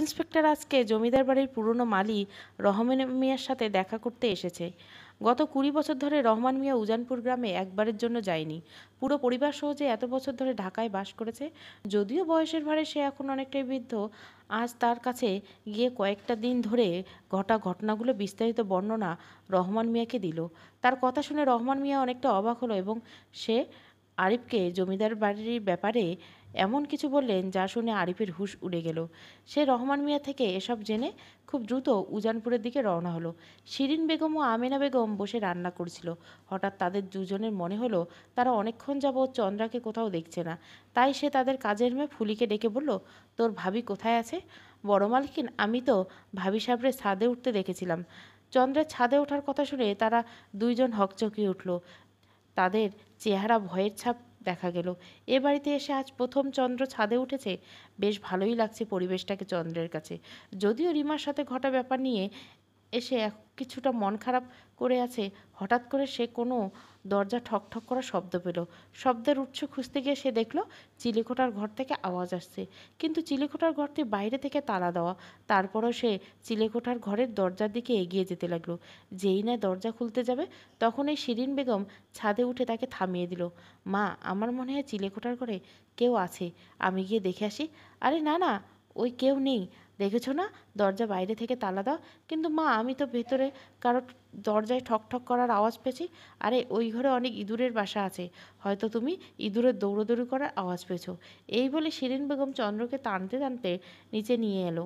Inspector আজকে জমিদার বাড়ির পুরনো মালি রহমান মিয়ার সাথে দেখা করতে এসেছে গত কুড়ি বছর ধরে রহমান মিয়া উজানপুর গ্রামে একবারের জন্য যায়নি পুরো পরিবার সহ যে এত বছর ধরে ঢাকায় বাস করেছে যদিও বয়সের ভারে সে এখন অনেকটাই বৃদ্ধ আজ তার কাছে গিয়ে কয়েকটা দিন ধরে ঘটা ঘটনাগুলো বিস্তারিত বর্ণনা রহমান মিয়াকে দিল তার কথা শুনে রহমান মিয়া অনেকটা অবাক হলো এবং সে আরিফকে জমিদার বাড়ির ব্যাপারে এমন কিছু বললেন যা শুনে আরিফের হুশ উড়ে গেল সে রহমান মিয়া থেকে এসব জেনে খুব দ্রুত উজানপুরের দিকে রওনা হলো শিরিন বেগম ও আমিনা বেগম বসে রান্না করছিল হঠাৎ তাদের দুজনের মনে হলো তারা অনেকক্ষণ যাব চন্দ্রাকে কোথাও দেখছে না তাই সে তাদের কাজের মেয়ে ফুলিকে ডেকে বলল তোর ভাবি কোথায় আছে বড় মালকিন আমি তো ভাবি সাহেবরে ছাদে উঠতে দেখেছিলাম চন্দ্রের ছাদে ওঠার কথা শুনে তারা দুইজন হকচকিয়ে উঠল তাদের চেহারা ভয়ের ছাপ দেখা গেল এ বাড়িতে এসে আজ প্রথম চন্দ্র ছাদে উঠেছে বেশ ভালোই লাগছে পরিবেশটাকে চন্দ্রের কাছে যদিও রিমার সাথে ঘটা ব্যাপার নিয়ে এসে কিছুটা মন খারাপ করে আছে হঠাৎ করে সে কোনো দরজা ঠকঠক করা শব্দ পেল শব্দের উৎস খুঁজতে গিয়ে সে দেখলো চিলিকোটার ঘর থেকে আওয়াজ আসছে কিন্তু চিলিকোটার ঘরটি বাইরে থেকে তালা দেওয়া তারপরও সে চিলেকোঠার ঘরের দরজার দিকে এগিয়ে যেতে লাগলো যেই না দরজা খুলতে যাবে তখন এই শিরিন বেগম ছাদে উঠে তাকে থামিয়ে দিল মা আমার মনে হয় চিলেকোঠার ঘরে কেউ আছে আমি গিয়ে দেখে আসি আরে না না ওই কেউ নেই দেখেছো না দরজা বাইরে থেকে তালা দাও কিন্তু মা আমি তো ভেতরে কারো দরজায় ঠক ঠক করার আওয়াজ পেয়েছি আরে ওই ঘরে অনেক ইঁদুরের বাসা আছে হয়তো তুমি ইঁদুরের দৌড়োদৌড়ি করার আওয়াজ পেয়েছো এই বলে শিরিন বেগম চন্দ্রকে টানতে টানতে নিচে নিয়ে এলো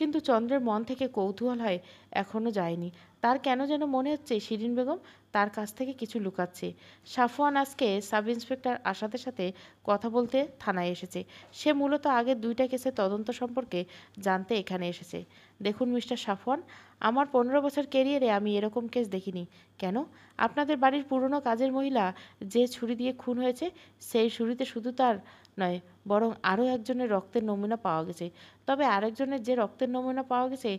কিন্তু চন্দ্রের মন থেকে কৌতূহল হয় এখনও যায়নি তার কেন যেন মনে হচ্ছে শিরিন বেগম তার কাছ থেকে কিছু লুকাচ্ছে সাফওয়ান আজকে সাব ইন্সপেক্টর আসাদের সাথে কথা বলতে থানায় এসেছে সে মূলত আগে দুইটা কেসে তদন্ত সম্পর্কে জানতে এখানে এসেছে দেখুন মিস্টার সাফওয়ান আমার পনেরো বছর কেরিয়ারে আমি এরকম কেস দেখিনি কেন আপনাদের বাড়ির পুরনো কাজের মহিলা যে ছুরি দিয়ে খুন হয়েছে সেই ছুরিতে শুধু তার নয় বরং আরও একজনের রক্তের নমুনা পাওয়া গেছে তবে আরেকজনের যে রক্তের নমুনা পাওয়া গেছে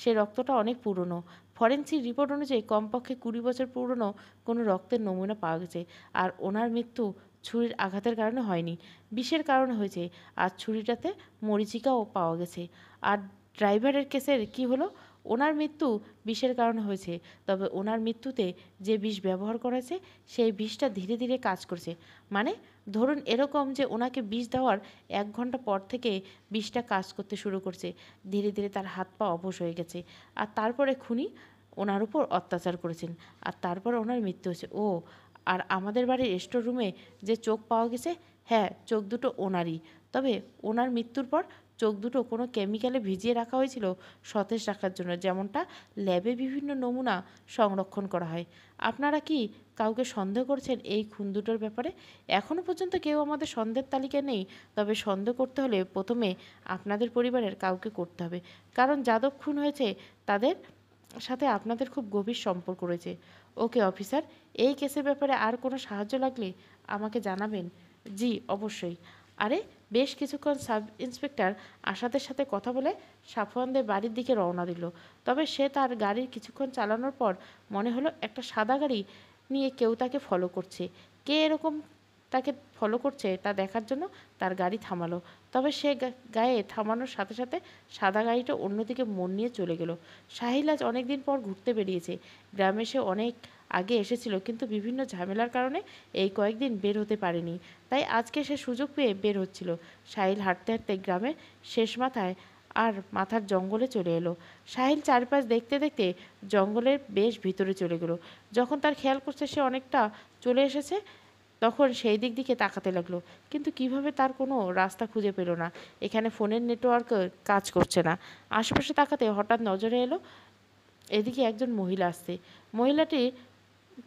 সে রক্তটা অনেক পুরনো ফরেন্সিক রিপোর্ট অনুযায়ী কমপক্ষে কুড়ি বছর পুরনো কোনো রক্তের নমুনা পাওয়া গেছে আর ওনার মৃত্যু ছুরির আঘাতের কারণে হয়নি বিষের কারণে হয়েছে আর ছুরিটাতে মরিচিকাও পাওয়া গেছে আর ড্রাইভারের কেসের কি হলো ওনার মৃত্যু বিষের কারণে হয়েছে তবে ওনার মৃত্যুতে যে বিষ ব্যবহার করেছে সেই বিষটা ধীরে ধীরে কাজ করছে মানে ধরুন এরকম যে ওনাকে বিষ দেওয়ার এক ঘন্টা পর থেকে বিষটা কাজ করতে শুরু করছে ধীরে ধীরে তার হাত পা অবশ হয়ে গেছে আর তারপরে খুনি ওনার উপর অত্যাচার করেছেন আর তারপর ওনার মৃত্যু হয়েছে ও আর আমাদের বাড়ির স্টোর রুমে যে চোখ পাওয়া গেছে হ্যাঁ চোখ দুটো ওনারই তবে ওনার মৃত্যুর পর চোখ দুটো কোনো কেমিক্যালে ভিজিয়ে রাখা হয়েছিল সতেজ রাখার জন্য যেমনটা ল্যাবে বিভিন্ন নমুনা সংরক্ষণ করা হয় আপনারা কি কাউকে সন্দেহ করছেন এই খুন দুটোর ব্যাপারে এখনও পর্যন্ত কেউ আমাদের সন্দেহের তালিকায় নেই তবে সন্দেহ করতে হলে প্রথমে আপনাদের পরিবারের কাউকে করতে হবে কারণ যাদব খুন হয়েছে তাদের সাথে আপনাদের খুব গভীর সম্পর্ক রয়েছে ওকে অফিসার এই কেসের ব্যাপারে আর কোনো সাহায্য লাগলে আমাকে জানাবেন জি অবশ্যই আরে বেশ কিছুক্ষণ সাব ইন্সপেক্টর আসাদের সাথে কথা বলে সাফওয়ানদের বাড়ির দিকে রওনা দিল তবে সে তার গাড়ির কিছুক্ষণ চালানোর পর মনে হলো একটা সাদা গাড়ি নিয়ে কেউ তাকে ফলো করছে কে এরকম তাকে ফলো করছে তা দেখার জন্য তার গাড়ি থামালো তবে সে গায়ে থামানোর সাথে সাথে সাদা গাড়িটা অন্যদিকে মন নিয়ে চলে গেল শাহিল আজ অনেক দিন পর ঘুরতে বেরিয়েছে গ্রামে সে অনেক আগে এসেছিল কিন্তু বিভিন্ন ঝামেলার কারণে এই কয়েকদিন বের হতে পারেনি তাই আজকে সে সুযোগ পেয়ে বের হচ্ছিল সাহিল হাঁটতে হাঁটতে গ্রামে শেষ মাথায় আর মাথার জঙ্গলে চলে এলো সাহিল চারপাশ দেখতে দেখতে জঙ্গলের বেশ ভিতরে চলে গেলো যখন তার খেয়াল করছে সে অনেকটা চলে এসেছে তখন সেই দিক দিকে তাকাতে লাগলো কিন্তু কিভাবে তার কোনো রাস্তা খুঁজে পেল না এখানে ফোনের নেটওয়ার্ক কাজ করছে না আশেপাশে তাকাতে হঠাৎ নজরে এলো এদিকে একজন মহিলা আসছে মহিলাটি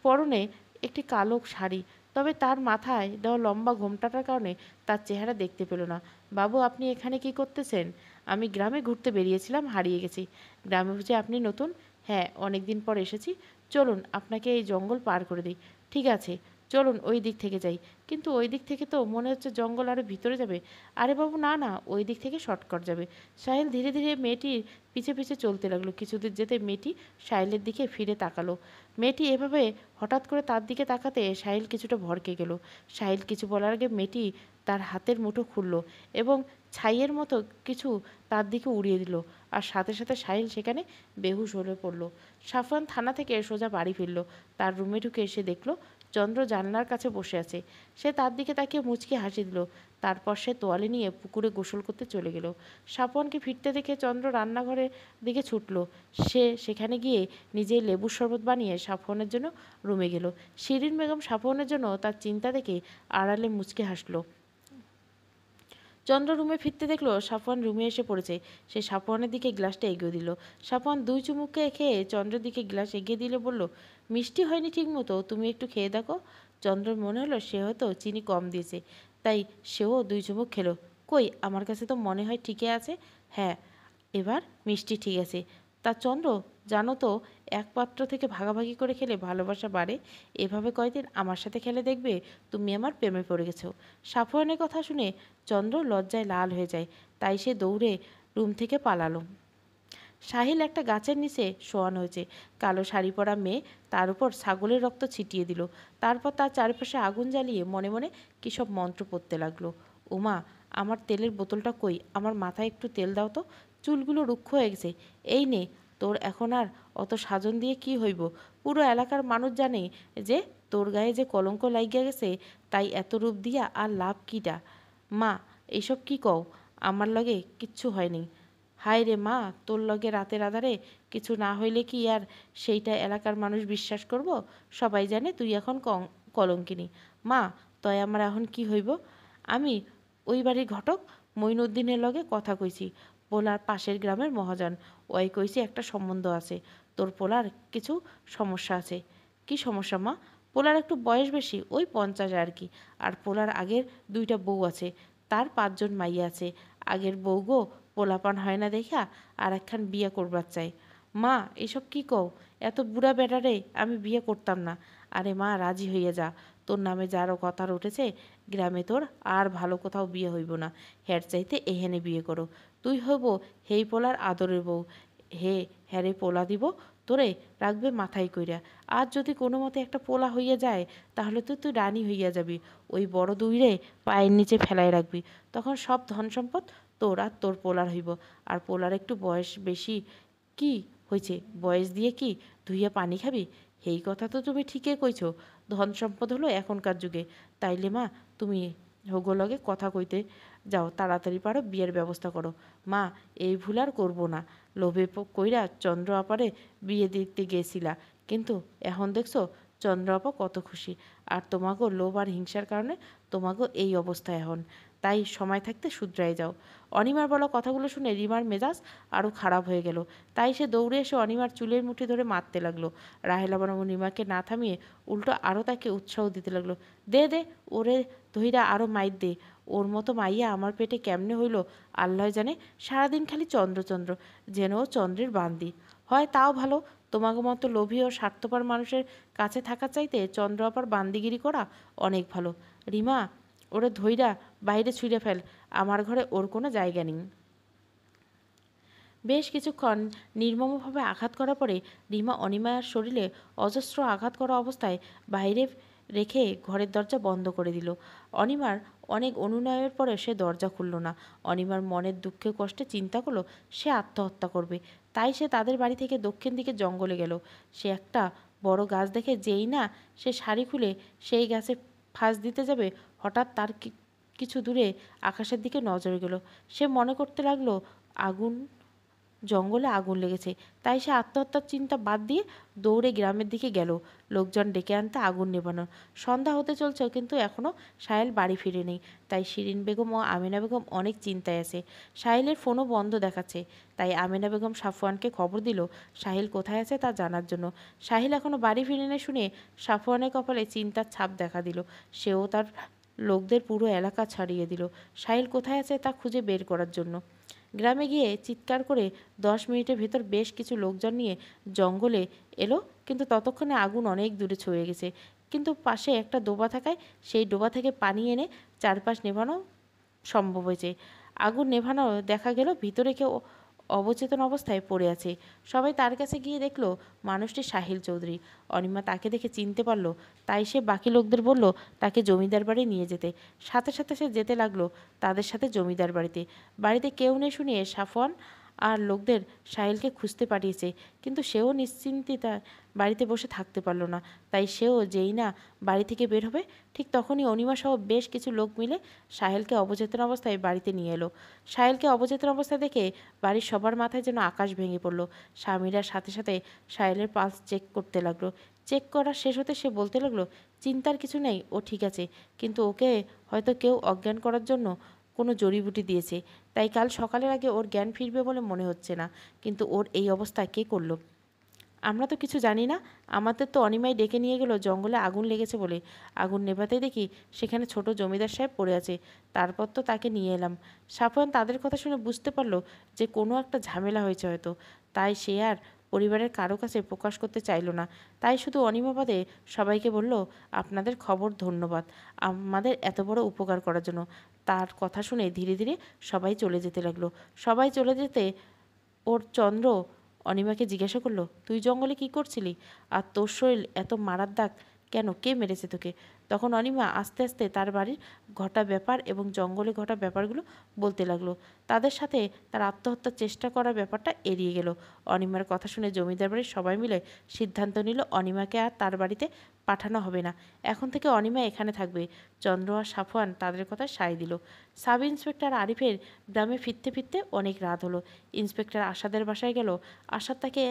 পরনে একটি কালো শাড়ি তবে তার মাথায় দেওয়া লম্বা ঘোমটাটার কারণে তার চেহারা দেখতে পেল না বাবু আপনি এখানে কি করতেছেন আমি গ্রামে ঘুরতে বেরিয়েছিলাম হারিয়ে গেছি গ্রামে বুঝে আপনি নতুন হ্যাঁ অনেক দিন পর এসেছি চলুন আপনাকে এই জঙ্গল পার করে দিই ঠিক আছে চলুন ওই দিক থেকে যাই কিন্তু ওই দিক থেকে তো মনে হচ্ছে জঙ্গল আরও ভিতরে যাবে আরে বাবু না না ওই দিক থেকে শর্টকাট যাবে সাহেল ধীরে ধীরে মেয়েটির পিছে পিছে চলতে লাগলো কিছুদিন যেতে মেয়েটি সাহেলের দিকে ফিরে তাকালো মেয়েটি এভাবে হঠাৎ করে তার দিকে তাকাতে সাহিল কিছুটা ভরকে গেল সাহিল কিছু বলার আগে মেয়েটি তার হাতের মুঠো খুললো এবং ছাইয়ের মতো কিছু তার দিকে উড়িয়ে দিল আর সাথে সাথে সাহিল সেখানে বেহুশ হয়ে পড়লো সাফান থানা থেকে সোজা বাড়ি ফিরল তার রুমে ঢুকে এসে দেখলো চন্দ্র জানলার কাছে বসে আছে সে তার দিকে তাকিয়ে মুচকি হাসি দিল তারপর সে তোয়ালে নিয়ে পুকুরে গোসল করতে চলে গেল সাপনকে ফিরতে দেখে চন্দ্র রান্নাঘরের দিকে ছুটল সে সেখানে গিয়ে নিজেই লেবুর শরবত বানিয়ে সাফওয়ানের জন্য রুমে গেল শিরিন বেগম সাফওয়ানের জন্য তার চিন্তা দেখে আড়ালে মুচকে হাসলো চন্দ্র রুমে ফিরতে দেখলো সাফওয়ান রুমে এসে পড়েছে সে সাফওয়ানের দিকে গ্লাসটা এগিয়ে দিল সাফওয়ান দুই চুমুককে খেয়ে চন্দ্রের দিকে গ্লাস এগিয়ে দিলে বলল মিষ্টি হয়নি ঠিক মতো তুমি একটু খেয়ে দেখো চন্দ্রর মনে হলো সে হয়তো চিনি কম দিয়েছে তাই সেও দুই চুমুক খেলো কই আমার কাছে তো মনে হয় ঠিকই আছে হ্যাঁ এবার মিষ্টি ঠিক আছে তা চন্দ্র জানো তো এক পাত্র থেকে ভাগাভাগি করে খেলে ভালোবাসা বাড়ে এভাবে কয়দিন আমার সাথে খেলে দেখবে তুমি আমার প্রেমে পড়ে গেছো সাফওয়ানের কথা শুনে চন্দ্র লজ্জায় লাল হয়ে যায় তাই সে দৌড়ে রুম থেকে পালালো সাহিল একটা গাছের নিচে শোয়ানো হয়েছে কালো শাড়ি পরা মেয়ে তার উপর ছাগলের রক্ত ছিটিয়ে দিল তারপর তার চারপাশে আগুন জ্বালিয়ে মনে মনে কিসব মন্ত্র পড়তে লাগলো ওমা আমার তেলের বোতলটা কই আমার মাথায় একটু তেল দাও তো চুলগুলো রুক্ষ হয়ে গেছে এই নে তোর এখন আর অত সাজন দিয়ে কি হইব পুরো এলাকার মানুষ জানে যে তোর গায়ে যে কলঙ্ক লাগিয়া গেছে তাই এত রূপ দিয়া আর লাভ কিটা মা এইসব কি কও আমার লগে কিচ্ছু হয়নি হায় রে মা তোর লগে রাতের আধারে কিছু না হইলে কি আর সেইটা এলাকার মানুষ বিশ্বাস করব সবাই জানে তুই এখন কলঙ্কিনী মা তয় আমার এখন কি হইব আমি ওই বাড়ির ঘটক মইনুদ্দিনের লগে কথা কইছি বোলার পাশের গ্রামের মহাজন ওই কইছে একটা সম্বন্ধ আছে তোর পোলার কিছু সমস্যা আছে কি সমস্যা মা পোলার একটু বয়স বেশি ওই পঞ্চাশ আর কি আর পোলার আগের দুইটা বউ আছে তার পাঁচজন মাইয়া আছে আগের বউ গো পোলাপান হয় না দেখা আর একখান বিয়ে করবার চাই মা এসব কি কও এত বুড়া বেটারে আমি বিয়ে করতাম না আরে মা রাজি হইয়া যা তোর নামে যারও কথা উঠেছে গ্রামে তোর আর ভালো কোথাও বিয়ে হইব না হ্যাট চাইতে এহেনে বিয়ে করো তুই হব হেই পোলার আদরের বউ হে হ্যারে পোলা দিব তোরে রাখবে মাথায় কইরা আর যদি কোনো মতে একটা পোলা হইয়া যায় তাহলে তো তুই রানী হইয়া যাবি ওই বড় দুইরে পায়ের নিচে ফেলাই রাখবি তখন সব ধন সম্পদ তোর আর তোর পোলার হইব আর পোলার একটু বয়স বেশি কি হয়েছে বয়স দিয়ে কি ধুইয়া পানি খাবি এই কথা তো তুমি ঠিকই কইছ ধন সম্পদ হলো এখনকার যুগে তাইলে মা তুমি হগলগে কথা কইতে যাও তাড়াতাড়ি পারো বিয়ের ব্যবস্থা করো মা এই ভুল আর করবো না লোভে কইরা চন্দ্র আপারে বিয়ে দিতে গেছিলা কিন্তু এখন দেখছো চন্দ্র আপা কত খুশি আর তোমাকেও লোভ আর হিংসার কারণে তোমাকেও এই অবস্থা এখন তাই সময় থাকতে শুধরাই যাও অনিমার বলা কথাগুলো শুনে রিমার মেজাজ আরও খারাপ হয়ে গেল তাই সে দৌড়ে এসে অনিমার চুলের মুঠি ধরে মারতে লাগলো রাহেলা বনাম রিমাকে না থামিয়ে উল্টো আরও তাকে উৎসাহ দিতে লাগলো দে দে ওরে ধৈরা আরও মাইর দে ওর মতো মাইয়া আমার পেটে কেমনে হইল আল্লাহ জানে সারাদিন খালি চন্দ্রচন্দ্র যেন চন্দ্রের বান্দি হয় তাও ভালো তোমাকে মতো লোভী ও স্বার্থপর মানুষের কাছে থাকা চাইতে চন্দ্র আপার বান্দিগিরি করা অনেক ভালো রিমা ওরে ধৈরা বাইরে ছুঁড়ে ফেল আমার ঘরে ওর কোনো জায়গা নেই বেশ কিছুক্ষণ নির্মমভাবে আঘাত করার পরে রিমা অনিমায়ার শরীরে অজস্র আঘাত করা অবস্থায় বাইরে রেখে ঘরের দরজা বন্ধ করে দিল অনিমার অনেক অনুনয়ের পরে সে দরজা খুলল না অনিমার মনের দুঃখে কষ্টে চিন্তা করলো সে আত্মহত্যা করবে তাই সে তাদের বাড়ি থেকে দক্ষিণ দিকে জঙ্গলে গেল সে একটা বড় গাছ দেখে যেই না সে শাড়ি খুলে সেই গাছে ফাঁস দিতে যাবে হঠাৎ তার কিছু দূরে আকাশের দিকে নজর গেল সে মনে করতে লাগলো আগুন জঙ্গলে আগুন লেগেছে তাই সে আত্মহত্যার চিন্তা বাদ দিয়ে দৌড়ে গ্রামের দিকে গেল লোকজন ডেকে আনতে আগুন নেবানোর সন্ধ্যা হতে চলছে কিন্তু এখনও সাহেল বাড়ি ফিরে নেই তাই শিরিন বেগম ও আমিনা বেগম অনেক চিন্তায় আছে সাহেলের ফোনও বন্ধ দেখাচ্ছে তাই আমিনা বেগম সাফওয়ানকে খবর দিল সাহিল কোথায় আছে তা জানার জন্য সাহিল এখনও বাড়ি ফিরে না শুনে সাফওয়ানের কপালে চিন্তার ছাপ দেখা দিল সেও তার লোকদের পুরো এলাকা ছাড়িয়ে দিল সাহিল কোথায় আছে তা খুঁজে বের করার জন্য গ্রামে গিয়ে চিৎকার করে দশ মিনিটের ভেতর বেশ কিছু লোকজন নিয়ে জঙ্গলে এলো কিন্তু ততক্ষণে আগুন অনেক দূরে ছড়িয়ে গেছে কিন্তু পাশে একটা ডোবা থাকায় সেই ডোবা থেকে পানি এনে চারপাশ নেভানো সম্ভব হয়েছে আগুন নেভানো দেখা গেল ভিতরে কেউ অবচেতন অবস্থায় পড়ে আছে সবাই তার কাছে গিয়ে দেখলো মানুষটি সাহিল চৌধুরী অনিমা তাকে দেখে চিনতে পারলো তাই সে বাকি লোকদের বলল তাকে জমিদার বাড়ি নিয়ে যেতে সাথে সাথে সে যেতে লাগলো তাদের সাথে জমিদার বাড়িতে বাড়িতে কেউ নেই শুনিয়ে সাফওয়ান আর লোকদের সাহিলকে খুঁজতে পাঠিয়েছে কিন্তু সেও নিশ্চিন্তে তার বাড়িতে বসে থাকতে পারল না তাই সেও যেই না বাড়ি থেকে বের হবে ঠিক তখনই অনিমাসহ বেশ কিছু লোক মিলে সাহেলকে অবচেতন অবস্থায় বাড়িতে নিয়ে এলো সাহেলকে অবচেতন অবস্থা দেখে বাড়ির সবার মাথায় যেন আকাশ ভেঙে পড়ল স্বামীরা সাথে সাথে সাহেলের পালস চেক করতে লাগলো চেক করা শেষ হতে সে বলতে লাগলো চিন্তার কিছু নেই ও ঠিক আছে কিন্তু ওকে হয়তো কেউ অজ্ঞান করার জন্য কোনো জড়িবুটি দিয়েছে তাই কাল সকালের আগে ওর জ্ঞান ফিরবে বলে মনে হচ্ছে না কিন্তু ওর এই অবস্থা কে করলো আমরা তো কিছু জানি না আমাদের তো অনিমাই ডেকে নিয়ে গেল জঙ্গলে আগুন লেগেছে বলে আগুন নেভাতে দেখি সেখানে ছোট জমিদার সাহেব পড়ে আছে তারপর তো তাকে নিয়ে এলাম সাফয়ান তাদের কথা শুনে বুঝতে পারলো যে কোনো একটা ঝামেলা হয়েছে হয়তো তাই সে আর পরিবারের কারো কাছে প্রকাশ করতে চাইল না তাই শুধু অনিমাবাদে সবাইকে বলল আপনাদের খবর ধন্যবাদ আমাদের এত বড় উপকার করার জন্য তার কথা শুনে ধীরে ধীরে সবাই চলে যেতে লাগলো সবাই চলে যেতে ওর চন্দ্র অনিমাকে জিজ্ঞাসা করলো তুই জঙ্গলে কি করছিলি আর তোর শরীর এত মারার দাগ কেন কে মেরেছে তোকে তখন অনিমা আস্তে আস্তে তার বাড়ির ঘটা ব্যাপার এবং জঙ্গলে ঘটা ব্যাপারগুলো বলতে লাগলো তাদের সাথে তার আত্মহত্যার চেষ্টা করার ব্যাপারটা এড়িয়ে গেল অনিমার কথা শুনে জমিদার বাড়ির সবাই মিলে সিদ্ধান্ত নিল অনিমাকে আর তার বাড়িতে পাঠানো হবে না এখন থেকে অনিমা এখানে থাকবে চন্দ্র আর সাফওয়ান তাদের কথা সায় দিল সাব ইন্সপেক্টর আরিফের গ্রামে ফিরতে ফিরতে অনেক রাত হলো ইন্সপেক্টর আশাদের বাসায় গেল আশাদ তাকে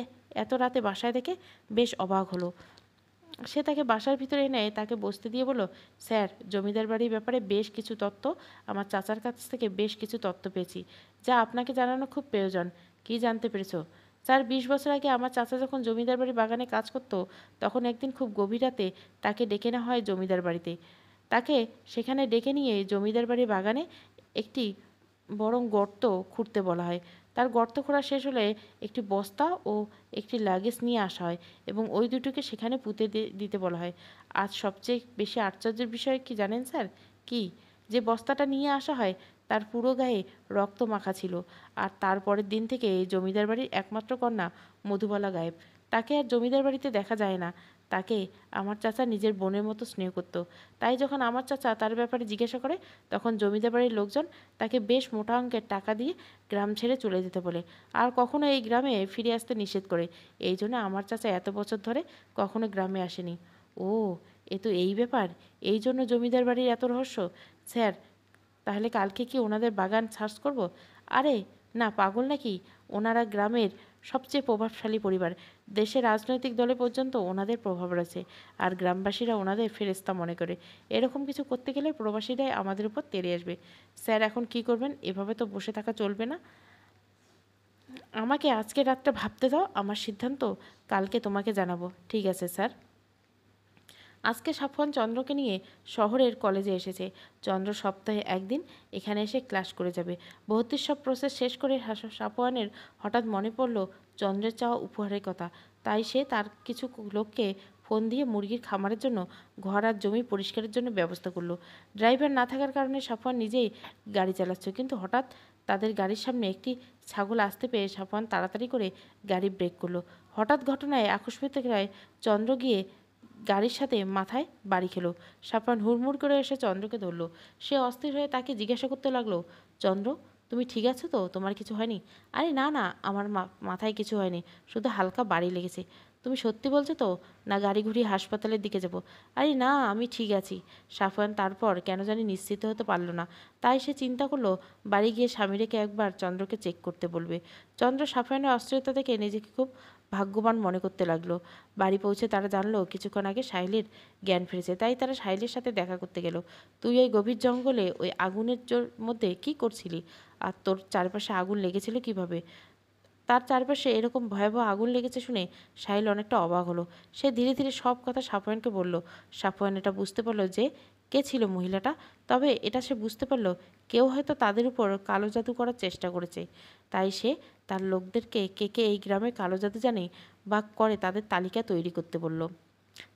এত রাতে বাসায় দেখে বেশ অবাক হলো সে তাকে বাসার ভিতরে এনে তাকে বসতে দিয়ে বলো স্যার জমিদার বাড়ির ব্যাপারে বেশ কিছু তথ্য আমার চাচার কাছ থেকে বেশ কিছু তথ্য পেয়েছি যা আপনাকে জানানো খুব প্রয়োজন কি জানতে পেরেছো স্যার বিশ বছর আগে আমার চাচা যখন জমিদার বাড়ির বাগানে কাজ করত তখন একদিন খুব গভীর রাতে তাকে ডেকে নেওয়া হয় জমিদার বাড়িতে তাকে সেখানে ডেকে নিয়ে জমিদার বাড়ির বাগানে একটি বরং গর্ত খুঁড়তে বলা হয় তার গর্ত খোঁড়া শেষ হলে একটি বস্তা ও একটি লাগেজ নিয়ে আসা হয় এবং ওই দুটোকে সেখানে পুঁতে দিতে বলা হয় আজ সবচেয়ে বেশি আশ্চর্যের বিষয় কি জানেন স্যার কি যে বস্তাটা নিয়ে আসা হয় তার পুরো গায়ে রক্ত মাখা ছিল আর তারপরের দিন থেকে জমিদার বাড়ির একমাত্র কন্যা মধুবালা গায়েব তাকে আর জমিদার বাড়িতে দেখা যায় না তাকে আমার চাচা নিজের বোনের মতো স্নেহ করত তাই যখন আমার চাচা তার ব্যাপারে জিজ্ঞাসা করে তখন জমিদার বাড়ির লোকজন তাকে বেশ মোটা অঙ্কের টাকা দিয়ে গ্রাম ছেড়ে চলে যেতে বলে আর কখনো এই গ্রামে ফিরে আসতে নিষেধ করে এই জন্য আমার চাচা এত বছর ধরে কখনো গ্রামে আসেনি ও এ তো এই ব্যাপার এই জন্য জমিদার বাড়ির এত রহস্য স্যার তাহলে কালকে কি ওনাদের বাগান সার্চ করব আরে না পাগল নাকি ওনারা গ্রামের সবচেয়ে প্রভাবশালী পরিবার দেশের রাজনৈতিক দলে পর্যন্ত ওনাদের প্রভাব রয়েছে আর গ্রামবাসীরা ওনাদের ফেরেস্তা মনে করে এরকম কিছু করতে গেলে প্রবাসীরাই আমাদের উপর তেড়ে আসবে স্যার এখন কি করবেন এভাবে তো বসে থাকা চলবে না আমাকে আজকে রাতটা ভাবতে দাও আমার সিদ্ধান্ত কালকে তোমাকে জানাবো ঠিক আছে স্যার আজকে সাফওয়ান চন্দ্রকে নিয়ে শহরের কলেজে এসেছে চন্দ্র সপ্তাহে একদিন এখানে এসে ক্লাস করে যাবে ভর্তির সব প্রসেস শেষ করে সাফওয়ানের হঠাৎ মনে পড়ল চন্দ্রের চাওয়া উপহারের কথা তাই সে তার কিছু লোককে ফোন দিয়ে মুরগির খামারের জন্য ঘর আর জমি পরিষ্কারের জন্য ব্যবস্থা করলো ড্রাইভার না থাকার কারণে সাফওয়ান নিজেই গাড়ি চালাচ্ছে কিন্তু হঠাৎ তাদের গাড়ির সামনে একটি ছাগল আসতে পেয়ে সাফওয়ান তাড়াতাড়ি করে গাড়ি ব্রেক করলো হঠাৎ ঘটনায় আকস্মিক রায় চন্দ্র গিয়ে গাড়ির সাথে মাথায় বাড়ি খেলো সাফরান হুড়মুড় করে এসে চন্দ্রকে ধরল সে অস্থির হয়ে তাকে জিজ্ঞাসা করতে লাগলো চন্দ্র তুমি ঠিক আছো তো তোমার কিছু হয়নি আরে না না আমার মাথায় কিছু হয়নি শুধু হালকা বাড়ি লেগেছে তুমি সত্যি বলছো তো না গাড়ি ঘুরিয়ে হাসপাতালের দিকে যাব আরে না আমি ঠিক আছি সাফওয়ান তারপর কেন জানি নিশ্চিত হতে পারল না তাই সে চিন্তা করলো বাড়ি গিয়ে স্বামীরেকে একবার চন্দ্রকে চেক করতে বলবে চন্দ্র সাফওয়ানের অস্থিরতা থেকে নিজেকে খুব ভাগ্যবান মনে করতে লাগলো বাড়ি পৌঁছে তারা জানলো কিছুক্ষণ আগে সাহেলির জ্ঞান ফিরেছে তাই তারা সাহেলির সাথে দেখা করতে গেল তুই ওই গভীর জঙ্গলে ওই আগুনের মধ্যে কি করছিলি আর তোর চারপাশে আগুন লেগেছিল কিভাবে তার চারপাশে এরকম ভয়াবহ আগুন লেগেছে শুনে সাহিল অনেকটা অবাক হলো সে ধীরে ধীরে সব কথা সাফয়ানকে বলল সাফয়ান এটা বুঝতে পারলো যে কে ছিল মহিলাটা তবে এটা সে বুঝতে পারলো কেউ হয়তো তাদের উপর কালো জাদু করার চেষ্টা করেছে তাই সে তার লোকদেরকে কে কে এই গ্রামে কালো জাদু জানে বা করে তাদের তালিকা তৈরি করতে বলল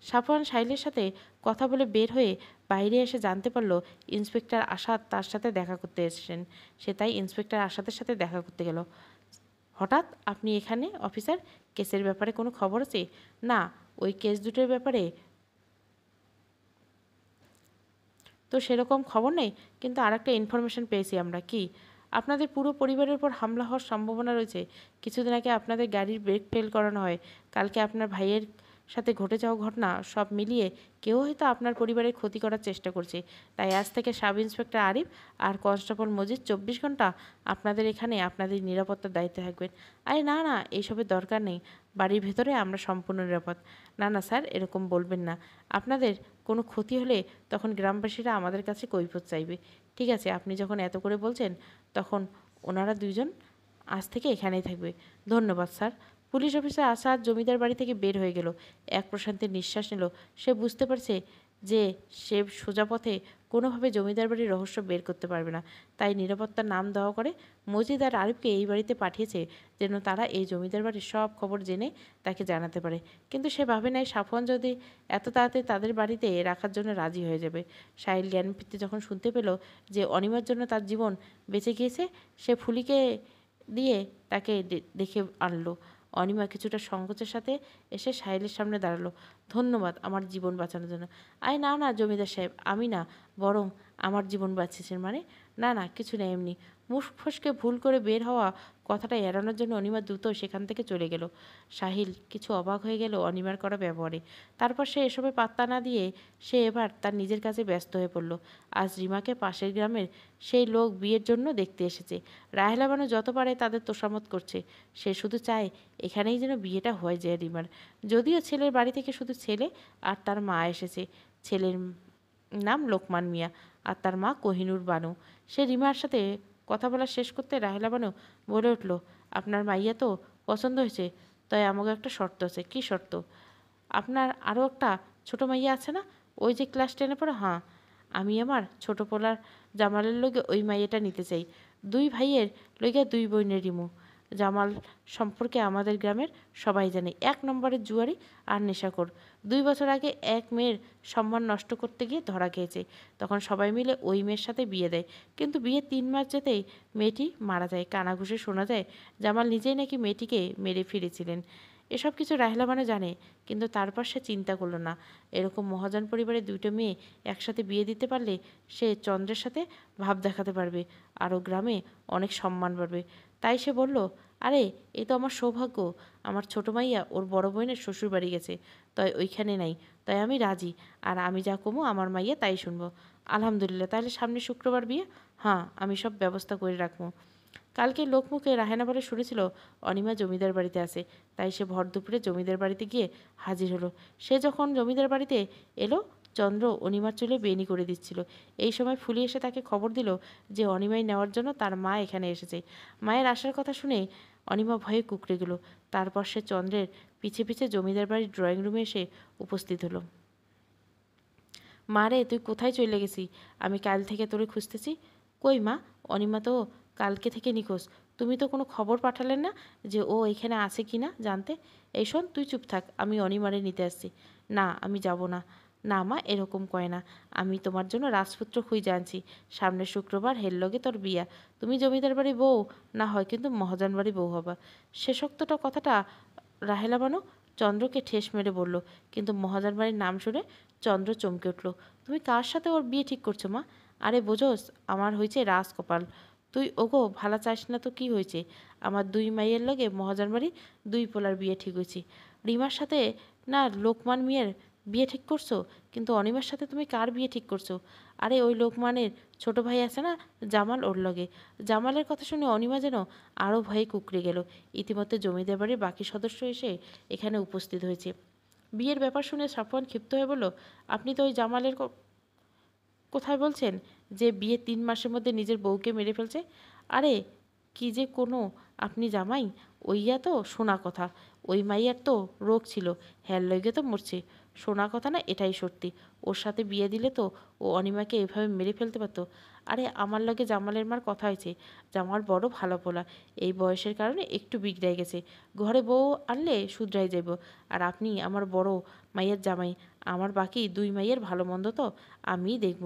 সাফওয়ান সাইলের সাথে কথা বলে বের হয়ে বাইরে এসে জানতে পারল ইন্সপেক্টর আসাদ তার সাথে দেখা করতে এসেছেন সে তাই ইন্সপেক্টর আসাদের সাথে দেখা করতে গেল হঠাৎ আপনি এখানে অফিসার কেসের ব্যাপারে কোনো খবর আছে না ওই কেস দুটোর ব্যাপারে তো সেরকম খবর নেই কিন্তু আর একটা ইনফরমেশান পেয়েছি আমরা কি আপনাদের পুরো পরিবারের উপর হামলা হওয়ার সম্ভাবনা রয়েছে কিছুদিন আগে আপনাদের গাড়ির ব্রেক ফেল করানো হয় কালকে আপনার ভাইয়ের সাথে ঘটে যাওয়া ঘটনা সব মিলিয়ে কেউ হয়তো আপনার পরিবারের ক্ষতি করার চেষ্টা করছে তাই আজ থেকে সাব ইন্সপেক্টর আরিফ আর কনস্টেবল মজিদ চব্বিশ ঘন্টা আপনাদের এখানে আপনাদের নিরাপত্তার দায়িত্বে থাকবেন আরে না না এইসবের দরকার নেই বাড়ির ভেতরে আমরা সম্পূর্ণ নিরাপদ না না স্যার এরকম বলবেন না আপনাদের কোনো ক্ষতি হলে তখন গ্রামবাসীরা আমাদের কাছে কৈফত চাইবে ঠিক আছে আপনি যখন এত করে বলছেন তখন ওনারা দুইজন আজ থেকে এখানেই থাকবে ধন্যবাদ স্যার পুলিশ অফিসার আসাদ জমিদার বাড়ি থেকে বের হয়ে গেল এক প্রশান্তের নিঃশ্বাস নিল সে বুঝতে পারছে যে সে সোজা পথে কোনোভাবে জমিদার বাড়ির রহস্য বের করতে পারবে না তাই নিরাপত্তার নাম দেওয়া করে মজিদ আর আরিফকে এই বাড়িতে পাঠিয়েছে যেন তারা এই জমিদার বাড়ির সব খবর জেনে তাকে জানাতে পারে কিন্তু সে ভাবে নাই সাফন যদি এত তাড়াতাড়ি তাদের বাড়িতে রাখার জন্য রাজি হয়ে যাবে সাহিল জ্ঞান ফিরতে যখন শুনতে পেল যে অনিমার জন্য তার জীবন বেঁচে গিয়েছে সে ফুলিকে দিয়ে তাকে দেখে আনলো অনিমা কিছুটা সংকোচের সাথে এসে সাহিলের সামনে দাঁড়ালো ধন্যবাদ আমার জীবন বাঁচানোর জন্য আয় না না জমিদার সাহেব আমি না বরং আমার জীবন বাঁচিয়েছেন মানে না না কিছু নেই এমনি মুখ ফসকে ভুল করে বের হওয়া কথাটা এড়ানোর জন্য অনিমা দ্রুত সেখান থেকে চলে গেল সাহিল কিছু অবাক হয়ে গেল অনিমার করা ব্যবহারে তারপর সে এসবে পাত্তা না দিয়ে সে এবার তার নিজের কাছে ব্যস্ত হয়ে পড়ল আজ রিমাকে পাশের গ্রামের সেই লোক বিয়ের জন্য দেখতে এসেছে রাহেলা বানু যত পারে তাদের তোষামত করছে সে শুধু চায় এখানেই যেন বিয়েটা হয়ে যায় রিমার যদিও ছেলের বাড়ি থেকে শুধু ছেলে আর তার মা এসেছে ছেলের নাম লোকমান মিয়া আর তার মা কোহিনুর বানু সে রিমার সাথে কথা বলা শেষ করতে রাহেলা বানু বলে উঠল আপনার মাইয়া তো পছন্দ হয়েছে তাই আমাকে একটা শর্ত আছে কি শর্ত আপনার আরও একটা ছোট মাইয়া আছে না ওই যে ক্লাস টেনে পড়ে হ্যাঁ আমি আমার ছোট পোলার জামালের লোকে ওই মাইয়াটা নিতে চাই দুই ভাইয়ের লইগা দুই বোনের রিমু জামাল সম্পর্কে আমাদের গ্রামের সবাই জানে এক নম্বরের জুয়ারি আর নেশাখোর দুই বছর আগে এক মেয়ের সম্মান নষ্ট করতে গিয়ে ধরা খেয়েছে তখন সবাই মিলে ওই মেয়ের সাথে বিয়ে দেয় কিন্তু বিয়ে তিন মাস যেতেই মেয়েটি মারা যায় কানাঘুষে শোনা যায় জামাল নিজেই নাকি মেয়েটিকে মেরে ফিরেছিলেন এসব কিছু রাহেলা মানে জানে কিন্তু তারপর সে চিন্তা করলো না এরকম মহাজন পরিবারের দুটো মেয়ে একসাথে বিয়ে দিতে পারলে সে চন্দ্রের সাথে ভাব দেখাতে পারবে আরও গ্রামে অনেক সম্মান পাবে তাই সে বলল আরে এ তো আমার সৌভাগ্য আমার ছোটো মাইয়া ওর বড় বোনের শ্বশুর বাড়ি গেছে তাই ওইখানে নাই তাই আমি রাজি আর আমি যা কমো আমার মাইয়া তাই শুনবো আলহামদুলিল্লাহ তাহলে সামনে শুক্রবার বিয়ে হ্যাঁ আমি সব ব্যবস্থা করে রাখবো কালকে লোকমুখে রাহেনা বলে শুনেছিল অনিমা জমিদার বাড়িতে আছে তাই সে ভর দুপুরে জমিদার বাড়িতে গিয়ে হাজির হলো সে যখন জমিদার বাড়িতে এলো চন্দ্র অনিমার চুলে বেনি করে দিচ্ছিল এই সময় ফুলি এসে তাকে খবর দিল যে অনিমাই নেওয়ার জন্য তার মা এখানে এসেছে মায়ের আসার কথা শুনে অনিমা ভয়ে কুকড়ে গেল তারপর সে চন্দ্রের পিছে পিছে জমিদার বাড়ির ড্রয়িং রুমে এসে উপস্থিত হলো মা রে তুই কোথায় চলে গেছি আমি কাল থেকে তোরে খুঁজতেছি কই মা অনিমা তো কালকে থেকে নিখোঁজ তুমি তো কোনো খবর পাঠালেন না যে ও এখানে আছে কি না জানতে এই শোন তুই চুপ থাক আমি অনিমারে নিতে আসছি না আমি যাব না না মা এরকম কয় না আমি তোমার জন্য রাজপুত্র খুঁজে জানছি সামনে শুক্রবার হেললগে তোর বিয়া তুমি জমিদার বাড়ি বউ না হয় কিন্তু মহাজন বাড়ি বউ হবা শেষোক্তটা কথাটা রাহেলা বানো চন্দ্রকে ঠেস মেরে বলল কিন্তু মহাজন বাড়ির নাম শুনে চন্দ্র চমকে উঠল তুমি কার সাথে ওর বিয়ে ঠিক করছো মা আরে বোঝোস আমার হয়েছে রাজকপাল তুই ওগো ভালা চাস না তো কি হয়েছে আমার দুই মাইয়ের লগে মহাজন বাড়ি দুই পোলার বিয়ে ঠিক হয়েছে রিমার সাথে না লোকমান মিয়ের বিয়ে ঠিক করছো কিন্তু অনিমার সাথে তুমি কার বিয়ে ঠিক করছো আরে ওই লোকমানের ছোট ভাই আছে না জামাল ওর লগে জামালের কথা শুনে অনিমা যেন আরও ভয়ে কুকড়ে গেল ইতিমধ্যে জমিদার বাড়ির বাকি সদস্য এসে এখানে উপস্থিত হয়েছে বিয়ের ব্যাপার শুনে সাফওয়ান ক্ষিপ্ত হয়ে বলল আপনি তো ওই জামালের কোথায় বলছেন যে বিয়ে তিন মাসের মধ্যে নিজের বউকে মেরে ফেলছে আরে কি যে কোনো আপনি জামাই ওইয়া তো শোনা কথা ওই মাইয়ার তো রোগ ছিল হ্যার লইগে তো মরছে শোনা কথা না এটাই সত্যি ওর সাথে বিয়ে দিলে তো ও অনিমাকে এভাবে মেরে ফেলতে পারতো আরে আমার লগে জামালের মার কথা হয়েছে জামাল বড় ভালো পোলা এই বয়সের কারণে একটু বিগড়াই গেছে ঘরে বউ আনলে শুধরাই যাইব আর আপনি আমার বড় মাইয়ের জামাই আমার বাকি দুই মাইয়ের ভালো মন্দ তো আমিই দেখব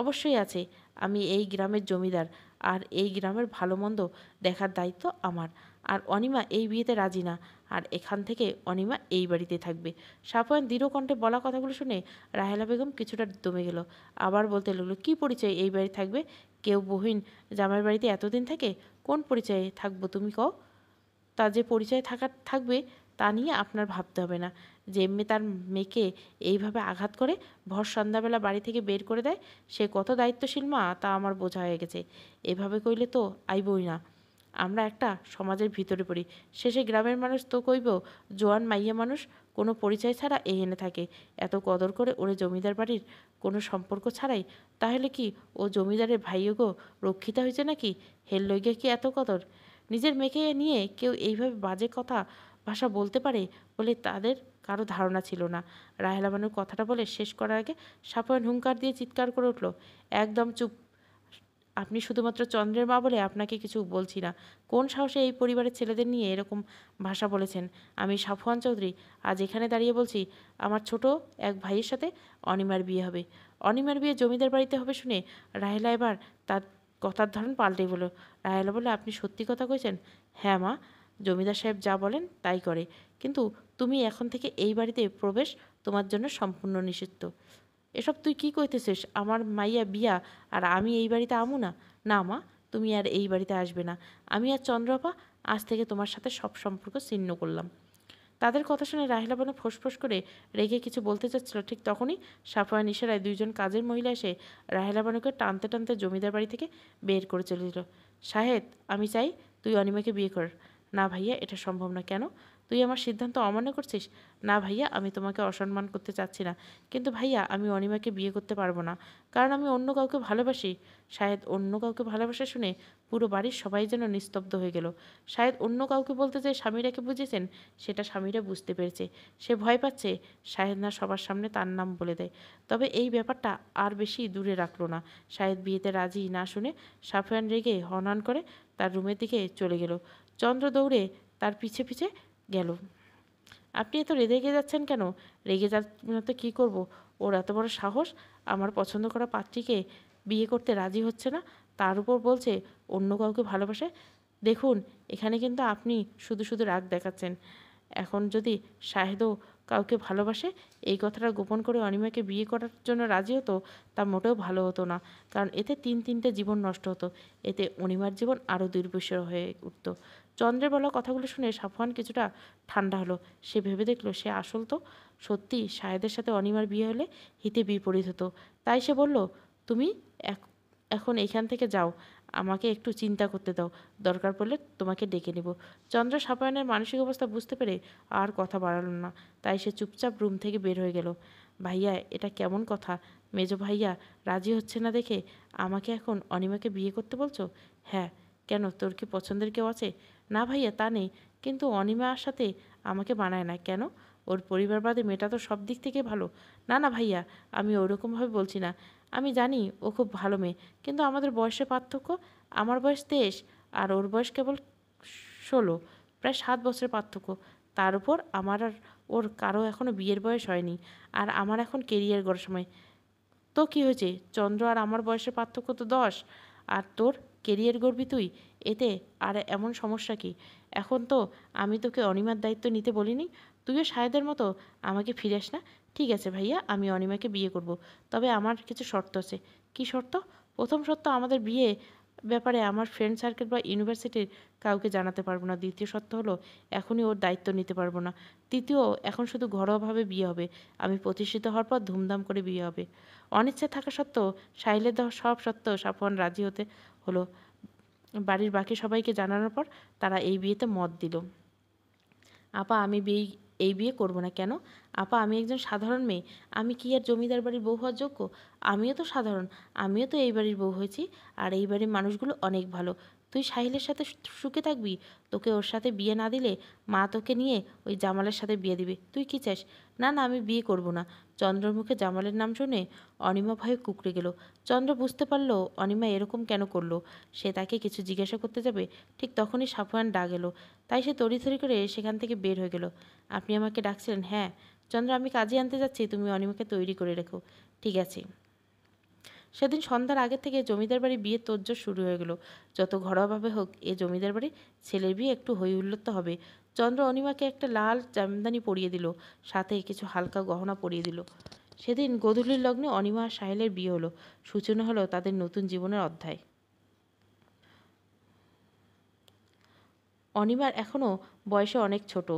অবশ্যই আছে আমি এই গ্রামের জমিদার আর এই গ্রামের ভালো মন্দ দেখার দায়িত্ব আমার আর অনিমা এই বিয়েতে রাজি না আর এখান থেকে অনিমা এই বাড়িতে থাকবে সাফওয়ান দৃঢ় কণ্ঠে বলা কথাগুলো শুনে রাহেলা বেগম কিছুটা দমে গেল আবার বলতে লাগলো কি পরিচয় এই বাড়ি থাকবে কেউ বহিন জামাই বাড়িতে এতদিন থাকে কোন পরিচয়ে থাকবো তুমি কও তা যে পরিচয় থাকা থাকবে তা নিয়ে আপনার ভাবতে হবে না যে এমনি তার মেয়েকে এইভাবে আঘাত করে ভর সন্ধ্যাবেলা বাড়ি থেকে বের করে দেয় সে কত দায়িত্বশীল মা তা আমার বোঝা হয়ে গেছে এভাবে কইলে তো আইবই না আমরা একটা সমাজের ভিতরে পড়ি শেষে গ্রামের মানুষ তো কইব জোয়ান মাইয়া মানুষ কোনো পরিচয় ছাড়া এহেনে থাকে এত কদর করে ওরে জমিদার বাড়ির কোনো সম্পর্ক ছাড়াই তাহলে কি ও জমিদারের ভাইও গো রক্ষিতা হয়েছে নাকি হেল লইগে কি এত কদর নিজের মেখে নিয়ে কেউ এইভাবে বাজে কথা ভাষা বলতে পারে বলে তাদের কারো ধারণা ছিল না রাহেলা বানুর কথাটা বলে শেষ করার আগে সাপায়ন হুঙ্কার দিয়ে চিৎকার করে উঠল একদম চুপ আপনি শুধুমাত্র চন্দ্রের মা বলে আপনাকে কিছু বলছি না কোন সাহসে এই পরিবারের ছেলেদের নিয়ে এরকম ভাষা বলেছেন আমি সাফওয়ান চৌধুরী আজ এখানে দাঁড়িয়ে বলছি আমার ছোট এক ভাইয়ের সাথে অনিমার বিয়ে হবে অনিমার বিয়ে জমিদার বাড়িতে হবে শুনে রাহেলা এবার তার কথার ধরন পাল্টে বলল রাহেলা বলে আপনি সত্যি কথা কইছেন হ্যাঁ মা জমিদার সাহেব যা বলেন তাই করে কিন্তু তুমি এখন থেকে এই বাড়িতে প্রবেশ তোমার জন্য সম্পূর্ণ নিষিদ্ধ এসব তুই কি কইতেছিস আমার মাইয়া বিয়া আর আমি এই বাড়িতে আমু না না মা তুমি আর এই বাড়িতে আসবে না আমি আর চন্দ্রপা আজ থেকে তোমার সাথে সব সম্পর্ক ছিন্ন করলাম তাদের কথা শুনে রাহিলা বানু ফোঁসফোঁস করে রেগে কিছু বলতে চাচ্ছিল ঠিক তখনই সাফা নিশারায় দুইজন কাজের মহিলা এসে রাহিলা বানুকে টানতে টানতে জমিদার বাড়ি থেকে বের করে চলে দিল শাহেদ আমি চাই তুই অনিমাকে বিয়ে কর না ভাইয়া এটা সম্ভব না কেন তুই আমার সিদ্ধান্ত অমান্য করছিস না ভাইয়া আমি তোমাকে অসম্মান করতে চাচ্ছি না কিন্তু ভাইয়া আমি অনিমাকে বিয়ে করতে পারবো না কারণ আমি অন্য কাউকে ভালোবাসি শায়দ অন্য কাউকে ভালোবাসা শুনে পুরো বাড়ির সবাই যেন নিস্তব্ধ হয়ে গেল শায়দ অন্য কাউকে বলতে যে স্বামীরাকে বুঝেছেন সেটা স্বামীরা বুঝতে পেরেছে সে ভয় পাচ্ছে শাহেদ না সবার সামনে তার নাম বলে দেয় তবে এই ব্যাপারটা আর বেশি দূরে রাখলো না শাহেদ বিয়েতে রাজি না শুনে সাফয়ান রেগে হনহন করে তার রুমের দিকে চলে গেল চন্দ্র দৌড়ে তার পিছে পিছে গেল আপনি এত রেগে যাচ্ছেন কেন রেগে যাতে কী করব ওর এত বড় সাহস আমার পছন্দ করা পাত্রীকে বিয়ে করতে রাজি হচ্ছে না তার উপর বলছে অন্য কাউকে ভালোবাসে দেখুন এখানে কিন্তু আপনি শুধু শুধু রাগ দেখাচ্ছেন এখন যদি শাহেদও কাউকে ভালোবাসে এই কথাটা গোপন করে অনিমাকে বিয়ে করার জন্য রাজি হতো তা মোটেও ভালো হতো না কারণ এতে তিন তিনটে জীবন নষ্ট হতো এতে অনিমার জীবন আরও দুর্বিষ হয়ে উঠত চন্দ্রের বলা কথাগুলো শুনে সাফওয়ান কিছুটা ঠান্ডা হলো সে ভেবে দেখলো সে আসল তো সত্যি সায়েদের সাথে অনিমার বিয়ে হলে হিতে বিপরীত হতো তাই সে বলল তুমি এখন এইখান থেকে যাও আমাকে একটু চিন্তা করতে দাও দরকার পড়লে তোমাকে ডেকে নেব চন্দ্র সাপায়নের মানসিক অবস্থা বুঝতে পেরে আর কথা বাড়ালো না তাই সে চুপচাপ রুম থেকে বের হয়ে গেল ভাইয়া এটা কেমন কথা মেজ ভাইয়া রাজি হচ্ছে না দেখে আমাকে এখন অনিমাকে বিয়ে করতে বলছো হ্যাঁ কেন তোর কি পছন্দের কেউ আছে না ভাইয়া তা নেই কিন্তু অনিমা সাথে আমাকে বানায় না কেন ওর পরিবার বাদে মেয়েটা তো সব দিক থেকে ভালো না না ভাইয়া আমি ওরকমভাবে বলছি না আমি জানি ও খুব ভালো মেয়ে কিন্তু আমাদের বয়সে পার্থক্য আমার বয়স তেইশ আর ওর বয়স কেবল ষোলো প্রায় সাত বছরের পার্থক্য তার উপর আমার আর ওর কারো এখনও বিয়ের বয়স হয়নি আর আমার এখন কেরিয়ার গড়ার সময় তো কী হয়েছে চন্দ্র আর আমার বয়সের পার্থক্য তো দশ আর তোর কেরিয়ার গড়বি তুই এতে আর এমন সমস্যা কি এখন তো আমি তোকে অনিমার দায়িত্ব নিতে বলিনি তুইও সাহেদের মতো আমাকে ফিরাস না ঠিক আছে ভাইয়া আমি অনিমাকে বিয়ে করব। তবে আমার কিছু শর্ত আছে কি শর্ত প্রথম শর্ত আমাদের বিয়ে ব্যাপারে আমার ফ্রেন্ড সার্কেল বা ইউনিভার্সিটির কাউকে জানাতে পারবো না দ্বিতীয় শর্ত হলো এখনই ওর দায়িত্ব নিতে পারবো না তৃতীয় এখন শুধু ঘরোয়াভাবে বিয়ে হবে আমি প্রতিষ্ঠিত হওয়ার পর ধুমধাম করে বিয়ে হবে অনিচ্ছা থাকা সত্ত্বেও সাহিলের দেওয়া সব সত্ত্বেও সাফওয়ান রাজি হতে হলো বাড়ির বাকি সবাইকে জানানোর পর তারা এই বিয়েতে মত দিল আপা আমি বিয়ে এই বিয়ে করব না কেন আপা আমি একজন সাধারণ মেয়ে আমি কি আর জমিদার বাড়ির বউ হওয়ার যোগ্য আমিও তো সাধারণ আমিও তো এই বাড়ির বউ হয়েছি আর এই বাড়ির মানুষগুলো অনেক ভালো তুই সাহিলের সাথে সুখে থাকবি তোকে ওর সাথে বিয়ে না দিলে মা তোকে নিয়ে ওই জামালের সাথে বিয়ে দিবে তুই কি চাস না না আমি বিয়ে করব না চন্দ্রমুখে জামালের নাম শুনে অনিমা ভয়ে কুকড়ে গেল চন্দ্র বুঝতে পারলো অনিমা এরকম কেন করলো সে তাকে কিছু জিজ্ঞাসা করতে যাবে ঠিক তখনই সাফওয়ান ডাক এলো তাই সে তড়িথড়ি করে সেখান থেকে বের হয়ে গেল আপনি আমাকে ডাকছিলেন হ্যাঁ চন্দ্র আমি কাজে আনতে যাচ্ছি তুমি অনিমাকে তৈরি করে রেখো ঠিক আছে সেদিন সন্ধ্যার আগে থেকে জমিদার বাড়ি বিয়ে তোজ্জোর শুরু হয়ে গেল যত ঘরোয়াভাবে হোক এ জমিদার বাড়ি ছেলের বিয়ে একটু হই হুল্লোর তো হবে চন্দ্র অনিমাকে একটা লাল জামদানি পরিয়ে দিল সাথে কিছু হালকা গহনা পরিয়ে দিল সেদিন গধূলির লগ্নে অনিমা আর সাহেলের বিয়ে হলো সূচনা হলো তাদের নতুন জীবনের অধ্যায় অনিমার এখনও বয়সে অনেক ছোট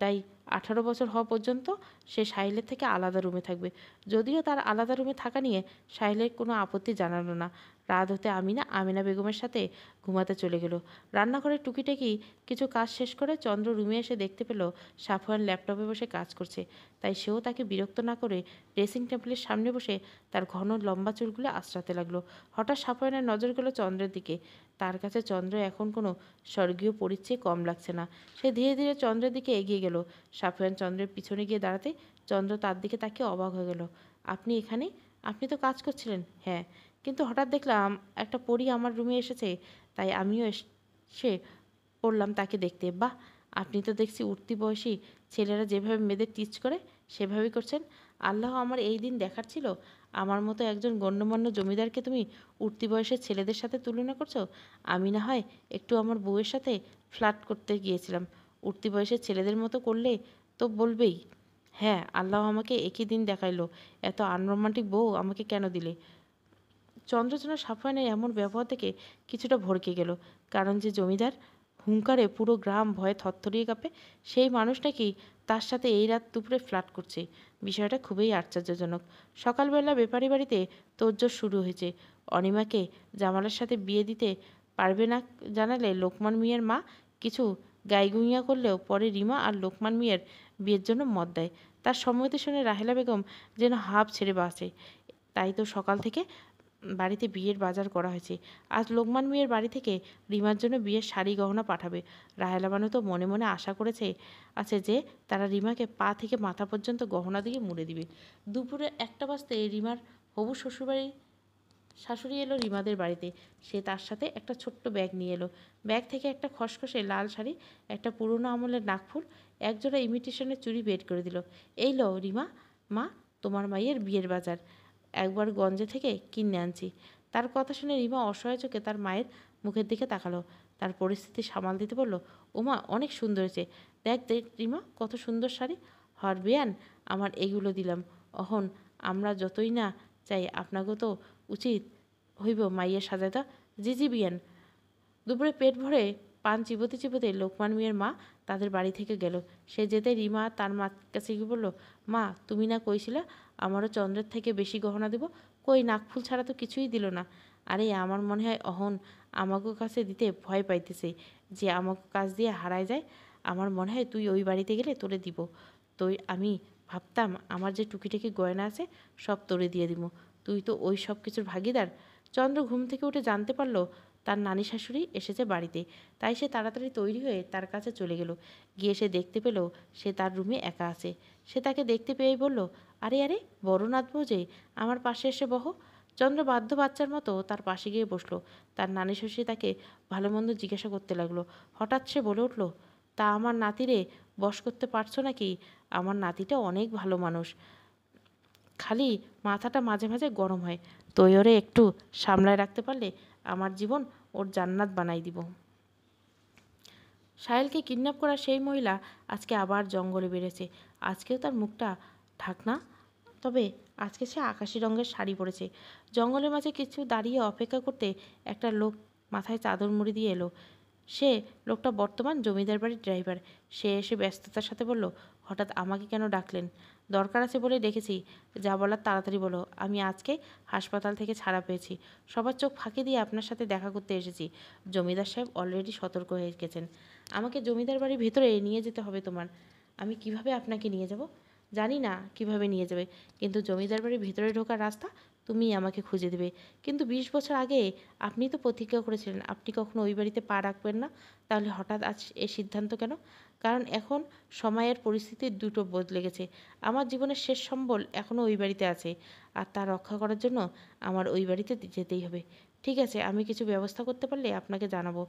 তাই আঠারো বছর হওয়া পর্যন্ত সে সাহিলের থেকে আলাদা রুমে থাকবে যদিও তার আলাদা রুমে থাকা নিয়ে সাহিলের কোনো আপত্তি জানালো না রাত হতে আমিনা আমিনা বেগমের সাথে ঘুমাতে চলে গেল রান্নাঘরে টুকিটাকি কিছু কাজ শেষ করে চন্দ্র রুমে এসে দেখতে পেল সাফওয়ান ল্যাপটপে বসে কাজ করছে তাই সেও তাকে বিরক্ত না করে ড্রেসিং টেবিলের সামনে বসে তার ঘন লম্বা চুলগুলো আশ্রাতে লাগলো হঠাৎ সাফওয়ানের নজর গেল চন্দ্রের দিকে তার কাছে চন্দ্র এখন কোনো স্বর্গীয় পরিচয় কম লাগছে না সে ধীরে ধীরে চন্দ্রের দিকে এগিয়ে গেল সাফওয়ান চন্দ্রের পিছনে গিয়ে দাঁড়াতে চন্দ্র তার দিকে তাকে অবাক হয়ে গেল আপনি এখানে আপনি তো কাজ করছিলেন হ্যাঁ কিন্তু হঠাৎ দেখলাম একটা পরী আমার রুমে এসেছে তাই আমিও এসে পড়লাম তাকে দেখতে বাহ আপনি তো দেখছি উঠতি বয়সী ছেলেরা যেভাবে মেয়েদের টিচ করে সেভাবেই করছেন আল্লাহ আমার এই দিন দেখার ছিল আমার মতো একজন গণ্যমান্য জমিদারকে তুমি উঠতি বয়সের ছেলেদের সাথে তুলনা করছো আমি না হয় একটু আমার বউয়ের সাথে ফ্ল্যাট করতে গিয়েছিলাম উঠতি বয়সের ছেলেদের মতো করলে তো বলবেই হ্যাঁ আল্লাহ আমাকে একই দিন দেখাইলো এত আনরোমান্টিক বউ আমাকে কেন দিলে চন্দ্রচূড়া সাফায়নের এমন ব্যবহার থেকে কিছুটা ভরকে গেল কারণ যে জমিদার হুঙ্কারে পুরো গ্রাম ভয়ে থরথরিয়ে কাঁপে সেই মানুষটাকেই তার সাথে এই রাত দুপুরে ফ্ল্যাট করছে বিষয়টা খুবই আশ্চর্যজনক সকালবেলা বেপারি বাড়িতে তোরজোর শুরু হয়েছে অনিমাকে জামালের সাথে বিয়ে দিতে পারবে না জানালে লোকমান মিয়ার মা কিছু গাইগুইয়া করলেও পরে রিমা আর লোকমান মিয়ার বিয়ের জন্য মত দেয় তার সম্মতি শুনে রাহেলা বেগম যেন হাফ ছেড়ে বাঁচে তাই তো সকাল থেকে বাড়িতে বিয়ের বাজার করা হয়েছে আজ লোকমান মিয়ের বাড়ি থেকে রিমার জন্য বিয়ের শাড়ি গহনা পাঠাবে রাহেলা বানু তো মনে মনে আশা করেছে আছে যে তারা রিমাকে পা থেকে মাথা পর্যন্ত গহনা দিয়ে মুড়ে দিবে দুপুরে একটা বাজতে রিমার হবু শ্বশুরবাড়ি শাশুড়ি এলো রিমাদের বাড়িতে সে তার সাথে একটা ছোট্ট ব্যাগ নিয়ে এলো ব্যাগ থেকে একটা খসখসে লাল শাড়ি একটা পুরনো আমলের নাকফুল একজোড়া ইমিটেশনের চুরি বের করে দিল এই লো রিমা মা তোমার মাইয়ের বিয়ের বাজার একবার গঞ্জে থেকে কিনে আনছি তার কথা শুনে রিমা অসহায় চোখে তার মায়ের মুখের দিকে তাকালো তার পরিস্থিতি সামাল দিতে বলল ওমা অনেক সুন্দর হয়েছে দেখ দেখ রিমা কত সুন্দর শাড়ি হর বিয়ান আমার এগুলো দিলাম অহন আমরা যতই না চাই আপনাকে তো উচিত হইব মাইয়া সাজাদা জিজি বিয়ান দুপুরে পেট ভরে পান চিবোতে চিবোতে লোকমান মিয়ার মা তাদের বাড়ি থেকে গেল সে যেতে রিমা তার মার কাছে গিয়ে বললো মা তুমি না কইছিলা আমারও চন্দ্রের থেকে বেশি গহনা দেব কই নাকফুল ছাড়া তো কিছুই দিল না আরে আমার মনে হয় অহন আমাকে কাছে দিতে ভয় পাইতেছে যে আমাকে কাজ দিয়ে হারায় যায় আমার মনে হয় তুই ওই বাড়িতে গেলে তোরে দিব তো আমি ভাবতাম আমার যে টুকিটাকি গয়না আছে সব তোরে দিয়ে দিব তুই তো ওই সব কিছুর ভাগিদার চন্দ্র ঘুম থেকে উঠে জানতে পারলো তার নানি শাশুড়ি এসেছে বাড়িতে তাই সে তাড়াতাড়ি তৈরি হয়ে তার কাছে চলে গেল গিয়ে সে দেখতে পেল সে তার রুমে একা আছে সে তাকে দেখতে পেয়েই বলল আরে আরে বড়নাথ যে আমার পাশে এসে বহ চন্দ্র বাধ্য বাচ্চার মতো তার পাশে গিয়ে বসলো তার নানি শশী তাকে ভালো মন্দ জিজ্ঞাসা করতে লাগলো হঠাৎ সে বলে উঠল তা আমার নাতিরে বস করতে পারছো নাকি আমার নাতিটা অনেক ভালো মানুষ খালি মাথাটা মাঝে মাঝে গরম হয় তৈরে একটু সামলায় রাখতে পারলে আমার জীবন ওর জান্নাত বানাই দিব সাহেলকে কিডন্যাপ করা সেই মহিলা আজকে আবার জঙ্গলে বেড়েছে আজকেও তার মুখটা ঢাকনা তবে আজকে সে আকাশি রঙের শাড়ি পরেছে জঙ্গলের মাঝে কিছু দাঁড়িয়ে অপেক্ষা করতে একটা লোক মাথায় চাদর মুড়ি দিয়ে এলো সে লোকটা বর্তমান জমিদার বাড়ির ড্রাইভার সে এসে ব্যস্ততার সাথে বলল হঠাৎ আমাকে কেন ডাকলেন দরকার আছে বলে দেখেছি যা বলার তাড়াতাড়ি বলো আমি আজকে হাসপাতাল থেকে ছাড়া পেয়েছি সবার চোখ ফাঁকি দিয়ে আপনার সাথে দেখা করতে এসেছি জমিদার সাহেব অলরেডি সতর্ক হয়ে গেছেন আমাকে জমিদার বাড়ির ভেতরে নিয়ে যেতে হবে তোমার আমি কিভাবে আপনাকে নিয়ে যাব জানি না কিভাবে নিয়ে যাবে কিন্তু জমিদার বাড়ির ভেতরে ঢোকার রাস্তা তুমি আমাকে খুঁজে দেবে কিন্তু ২০ বছর আগে আপনি তো প্রতিজ্ঞা করেছিলেন আপনি কখনো ওই বাড়িতে পা রাখবেন না তাহলে হঠাৎ আজ এ সিদ্ধান্ত কেন কারণ এখন সময়ের পরিস্থিতি দুটো বদলে গেছে আমার জীবনের শেষ সম্বল এখনও ওই বাড়িতে আছে আর তা রক্ষা করার জন্য আমার ওই বাড়িতে যেতেই হবে ঠিক আছে আমি কিছু ব্যবস্থা করতে পারলে আপনাকে জানাবো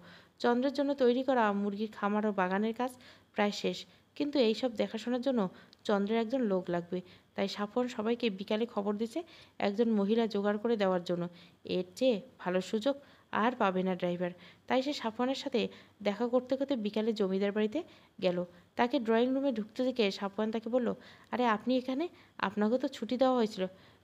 চন্দ্রের জন্য তৈরি করা মুরগির খামার ও বাগানের কাজ প্রায় শেষ কিন্তু এইসব দেখাশোনার জন্য চন্দ্রের একজন লোক লাগবে তাই সাফন সবাইকে বিকালে খবর দিছে একজন মহিলা জোগাড় করে দেওয়ার জন্য এর চেয়ে ভালো সুযোগ আর পাবে না ড্রাইভার তাই সে সাফনের সাথে দেখা করতে করতে বিকালে জমিদার বাড়িতে গেল তাকে ড্রয়িং রুমে ঢুকতে দেখে সাফন তাকে বলল আরে আপনি এখানে আপনাকে তো ছুটি দেওয়া হয়েছিল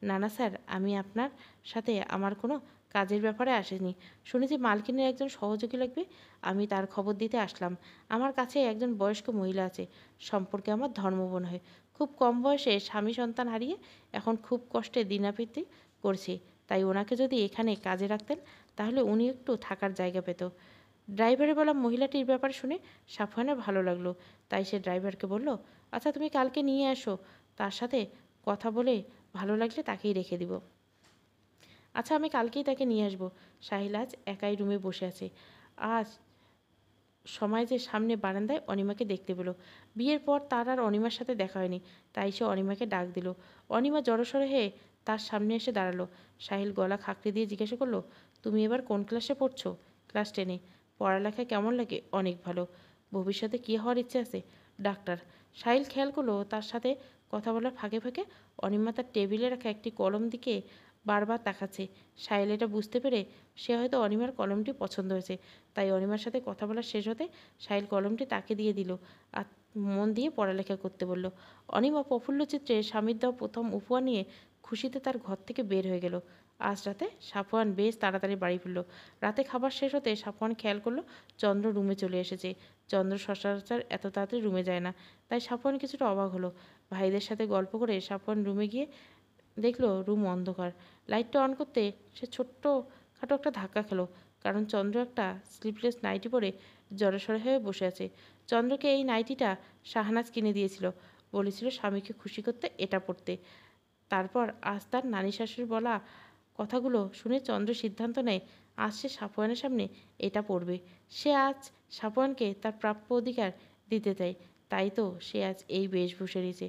না না স্যার আমি আপনার সাথে আমার কোনো কাজের ব্যাপারে আসেনি শুনেছি মালকিনের একজন সহযোগী লাগবে আমি তার খবর দিতে আসলাম আমার কাছে একজন বয়স্ক মহিলা আছে সম্পর্কে আমার ধর্ম হয় খুব কম বয়সে স্বামী সন্তান হারিয়ে এখন খুব কষ্টে দিনাপিতি করছি তাই ওনাকে যদি এখানে কাজে রাখতেন তাহলে উনি একটু থাকার জায়গা পেত ড্রাইভারে বলা মহিলাটির ব্যাপার শুনে সাফওয়ানের ভালো লাগলো তাই সে ড্রাইভারকে বলল আচ্ছা তুমি কালকে নিয়ে আসো তার সাথে কথা বলে ভালো লাগলে তাকেই রেখে দিব আচ্ছা আমি কালকেই তাকে নিয়ে আসবো শাহিল আজ একাই রুমে বসে আছে আজ সমাজের সামনে বারান্দায় অনিমাকে দেখতে পেল বিয়ের পর তার আর অনিমার সাথে দেখা হয়নি তাই সে অনিমাকে ডাক দিল অনিমা জড়সড় হয়ে তার সামনে এসে দাঁড়ালো সাহিল গলা খাঁকড়ি দিয়ে জিজ্ঞাসা করলো তুমি এবার কোন ক্লাসে পড়ছো ক্লাস টেনে পড়ালেখা কেমন লাগে অনেক ভালো ভবিষ্যতে কী হওয়ার ইচ্ছে আছে ডাক্তার সাহিল খেয়াল করলো তার সাথে কথা বলার ফাঁকে ফাঁকে অনিমা তার টেবিলে রাখা একটি কলম দিকে বারবার তাকাচ্ছে সাহেল এটা বুঝতে পেরে সে হয়তো অনিমার কলমটি পছন্দ হয়েছে তাই অনিমার সাথে কথা বলার শেষ হতে সাহেল কলমটি তাকে দিয়ে দিল আর মন দিয়ে পড়ালেখা করতে বলল অনিমা প্রফুল্ল চিত্রে স্বামীর দেওয়া প্রথম উপহার নিয়ে খুশিতে তার ঘর থেকে বের হয়ে গেল আজ রাতে সাফওয়ান বেশ তাড়াতাড়ি বাড়ি ফিরল রাতে খাবার শেষ হতে সাফওয়ান খেয়াল করলো চন্দ্র রুমে চলে এসেছে চন্দ্র সচরাচর এত তাড়াতাড়ি রুমে যায় না তাই সাফওয়ান কিছুটা অবাক হলো ভাইদের সাথে গল্প করে সাফওয়ান রুমে গিয়ে দেখলো রুম অন্ধকার লাইটটা অন করতে সে ছোট্ট খাটো একটা ধাক্কা খেলো কারণ চন্দ্র একটা স্লিপলেস নাইটি পরে জড়সড় হয়ে বসে আছে চন্দ্রকে এই নাইটিটা শাহনাজ কিনে দিয়েছিল বলেছিল স্বামীকে খুশি করতে এটা পড়তে তারপর আজ তার নানি শাশুড়ি বলা কথাগুলো শুনে চন্দ্র সিদ্ধান্ত নেয় আজ সে সাপোয়ানের সামনে এটা পড়বে সে আজ সাপোয়ানকে তার প্রাপ্য অধিকার দিতে চায় তাই তো সে আজ এই বেশভূষে রয়েছে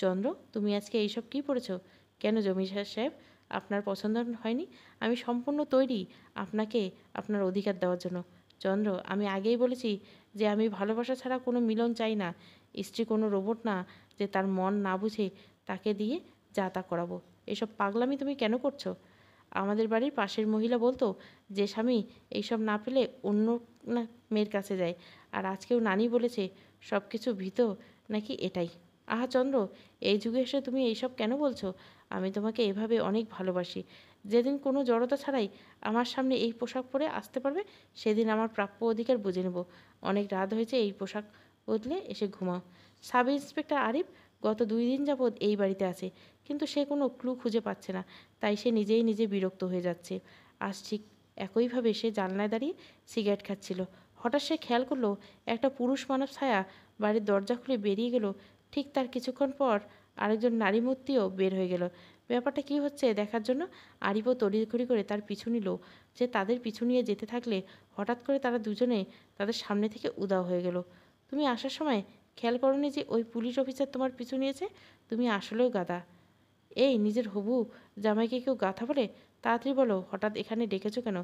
চন্দ্র তুমি আজকে এইসব কী পড়েছো কেন জমিদার সাহেব আপনার পছন্দ হয়নি আমি সম্পূর্ণ তৈরি আপনাকে আপনার অধিকার দেওয়ার জন্য চন্দ্র আমি আগেই বলেছি যে আমি ভালোবাসা ছাড়া কোনো মিলন চাই না স্ত্রী কোনো রোবট না যে তার মন না বুঝে তাকে দিয়ে যা তা করাবো এসব পাগলামি তুমি কেন করছো আমাদের বাড়ির পাশের মহিলা বলতো যে স্বামী এইসব না পেলে অন্য না মেয়ের কাছে যায় আর আজকেও নানি বলেছে সব কিছু ভীত নাকি এটাই আহা চন্দ্র এই যুগে এসে তুমি এইসব কেন বলছো আমি তোমাকে এভাবে অনেক ভালোবাসি যেদিন কোনো জড়তা ছাড়াই আমার সামনে এই পোশাক পরে আসতে পারবে সেদিন আমার প্রাপ্য অধিকার বুঝে নেব অনেক রাত হয়েছে এই পোশাক বদলে এসে ঘুমাও সাব ইন্সপেক্টর আরিফ গত দুই দিন যাবৎ এই বাড়িতে আছে কিন্তু সে কোনো ক্লু খুঁজে পাচ্ছে না তাই সে নিজেই নিজে বিরক্ত হয়ে যাচ্ছে আজ ঠিক একইভাবে সে জানলায় দাঁড়িয়ে সিগারেট খাচ্ছিল হঠাৎ সে খেয়াল করলো একটা পুরুষ মানব ছায়া বাড়ির দরজা খুলে বেরিয়ে গেল ঠিক তার কিছুক্ষণ পর আরেকজন নারী মূর্তিও বের হয়ে গেল ব্যাপারটা কি হচ্ছে দেখার জন্য আরিবও তড়িঘড়ি করে তার পিছু নিল যে তাদের পিছু নিয়ে যেতে থাকলে হঠাৎ করে তারা দুজনে তাদের সামনে থেকে উদাও হয়ে গেল তুমি আসার সময় খেয়াল করনি যে ওই পুলিশ অফিসার তোমার পিছু নিয়েছে তুমি আসলেও গাদা এই নিজের হবু জামাইকে কেউ গাথা বলে তাড়াতাড়ি বলো হঠাৎ এখানে ডেকেছো কেন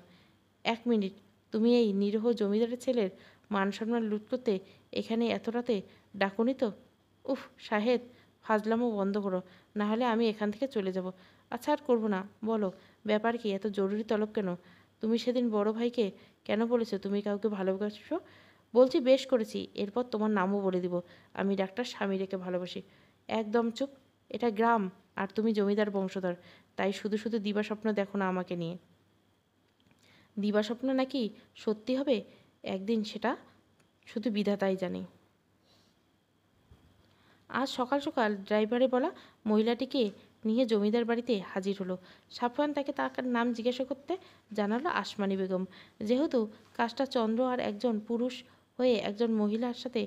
এক মিনিট তুমি এই নিরহ জমিদারের ছেলের মান সম্মান লুট করতে এখানে এত রাতে ডাকুনি তো উফ সাহেদ ফাজলামো বন্ধ করো না হলে আমি এখান থেকে চলে যাব আচ্ছা আর করবো না বলো ব্যাপার কি এত জরুরি তলব কেন তুমি সেদিন বড় ভাইকে কেন বলেছো তুমি কাউকে ভালোবাসো বলছি বেশ করেছি এরপর তোমার নামও বলে দিব আমি ডাক্তার স্বামী রেখে ভালোবাসি একদম চুপ এটা গ্রাম আর তুমি জমিদার বংশধর তাই শুধু শুধু দিবা স্বপ্ন দেখো না আমাকে নিয়ে দিবা স্বপ্ন নাকি সত্যি হবে একদিন সেটা শুধু বিধাতাই জানি আজ সকাল সকাল ড্রাইভারে বলা মহিলাটিকে নিয়ে জমিদার বাড়িতে হাজির হলো সাফওয়ান তাকে তার নাম জিজ্ঞাসা করতে জানালো আসমানি বেগম যেহেতু কাজটা চন্দ্র আর একজন পুরুষ হয়ে একজন মহিলার সাথে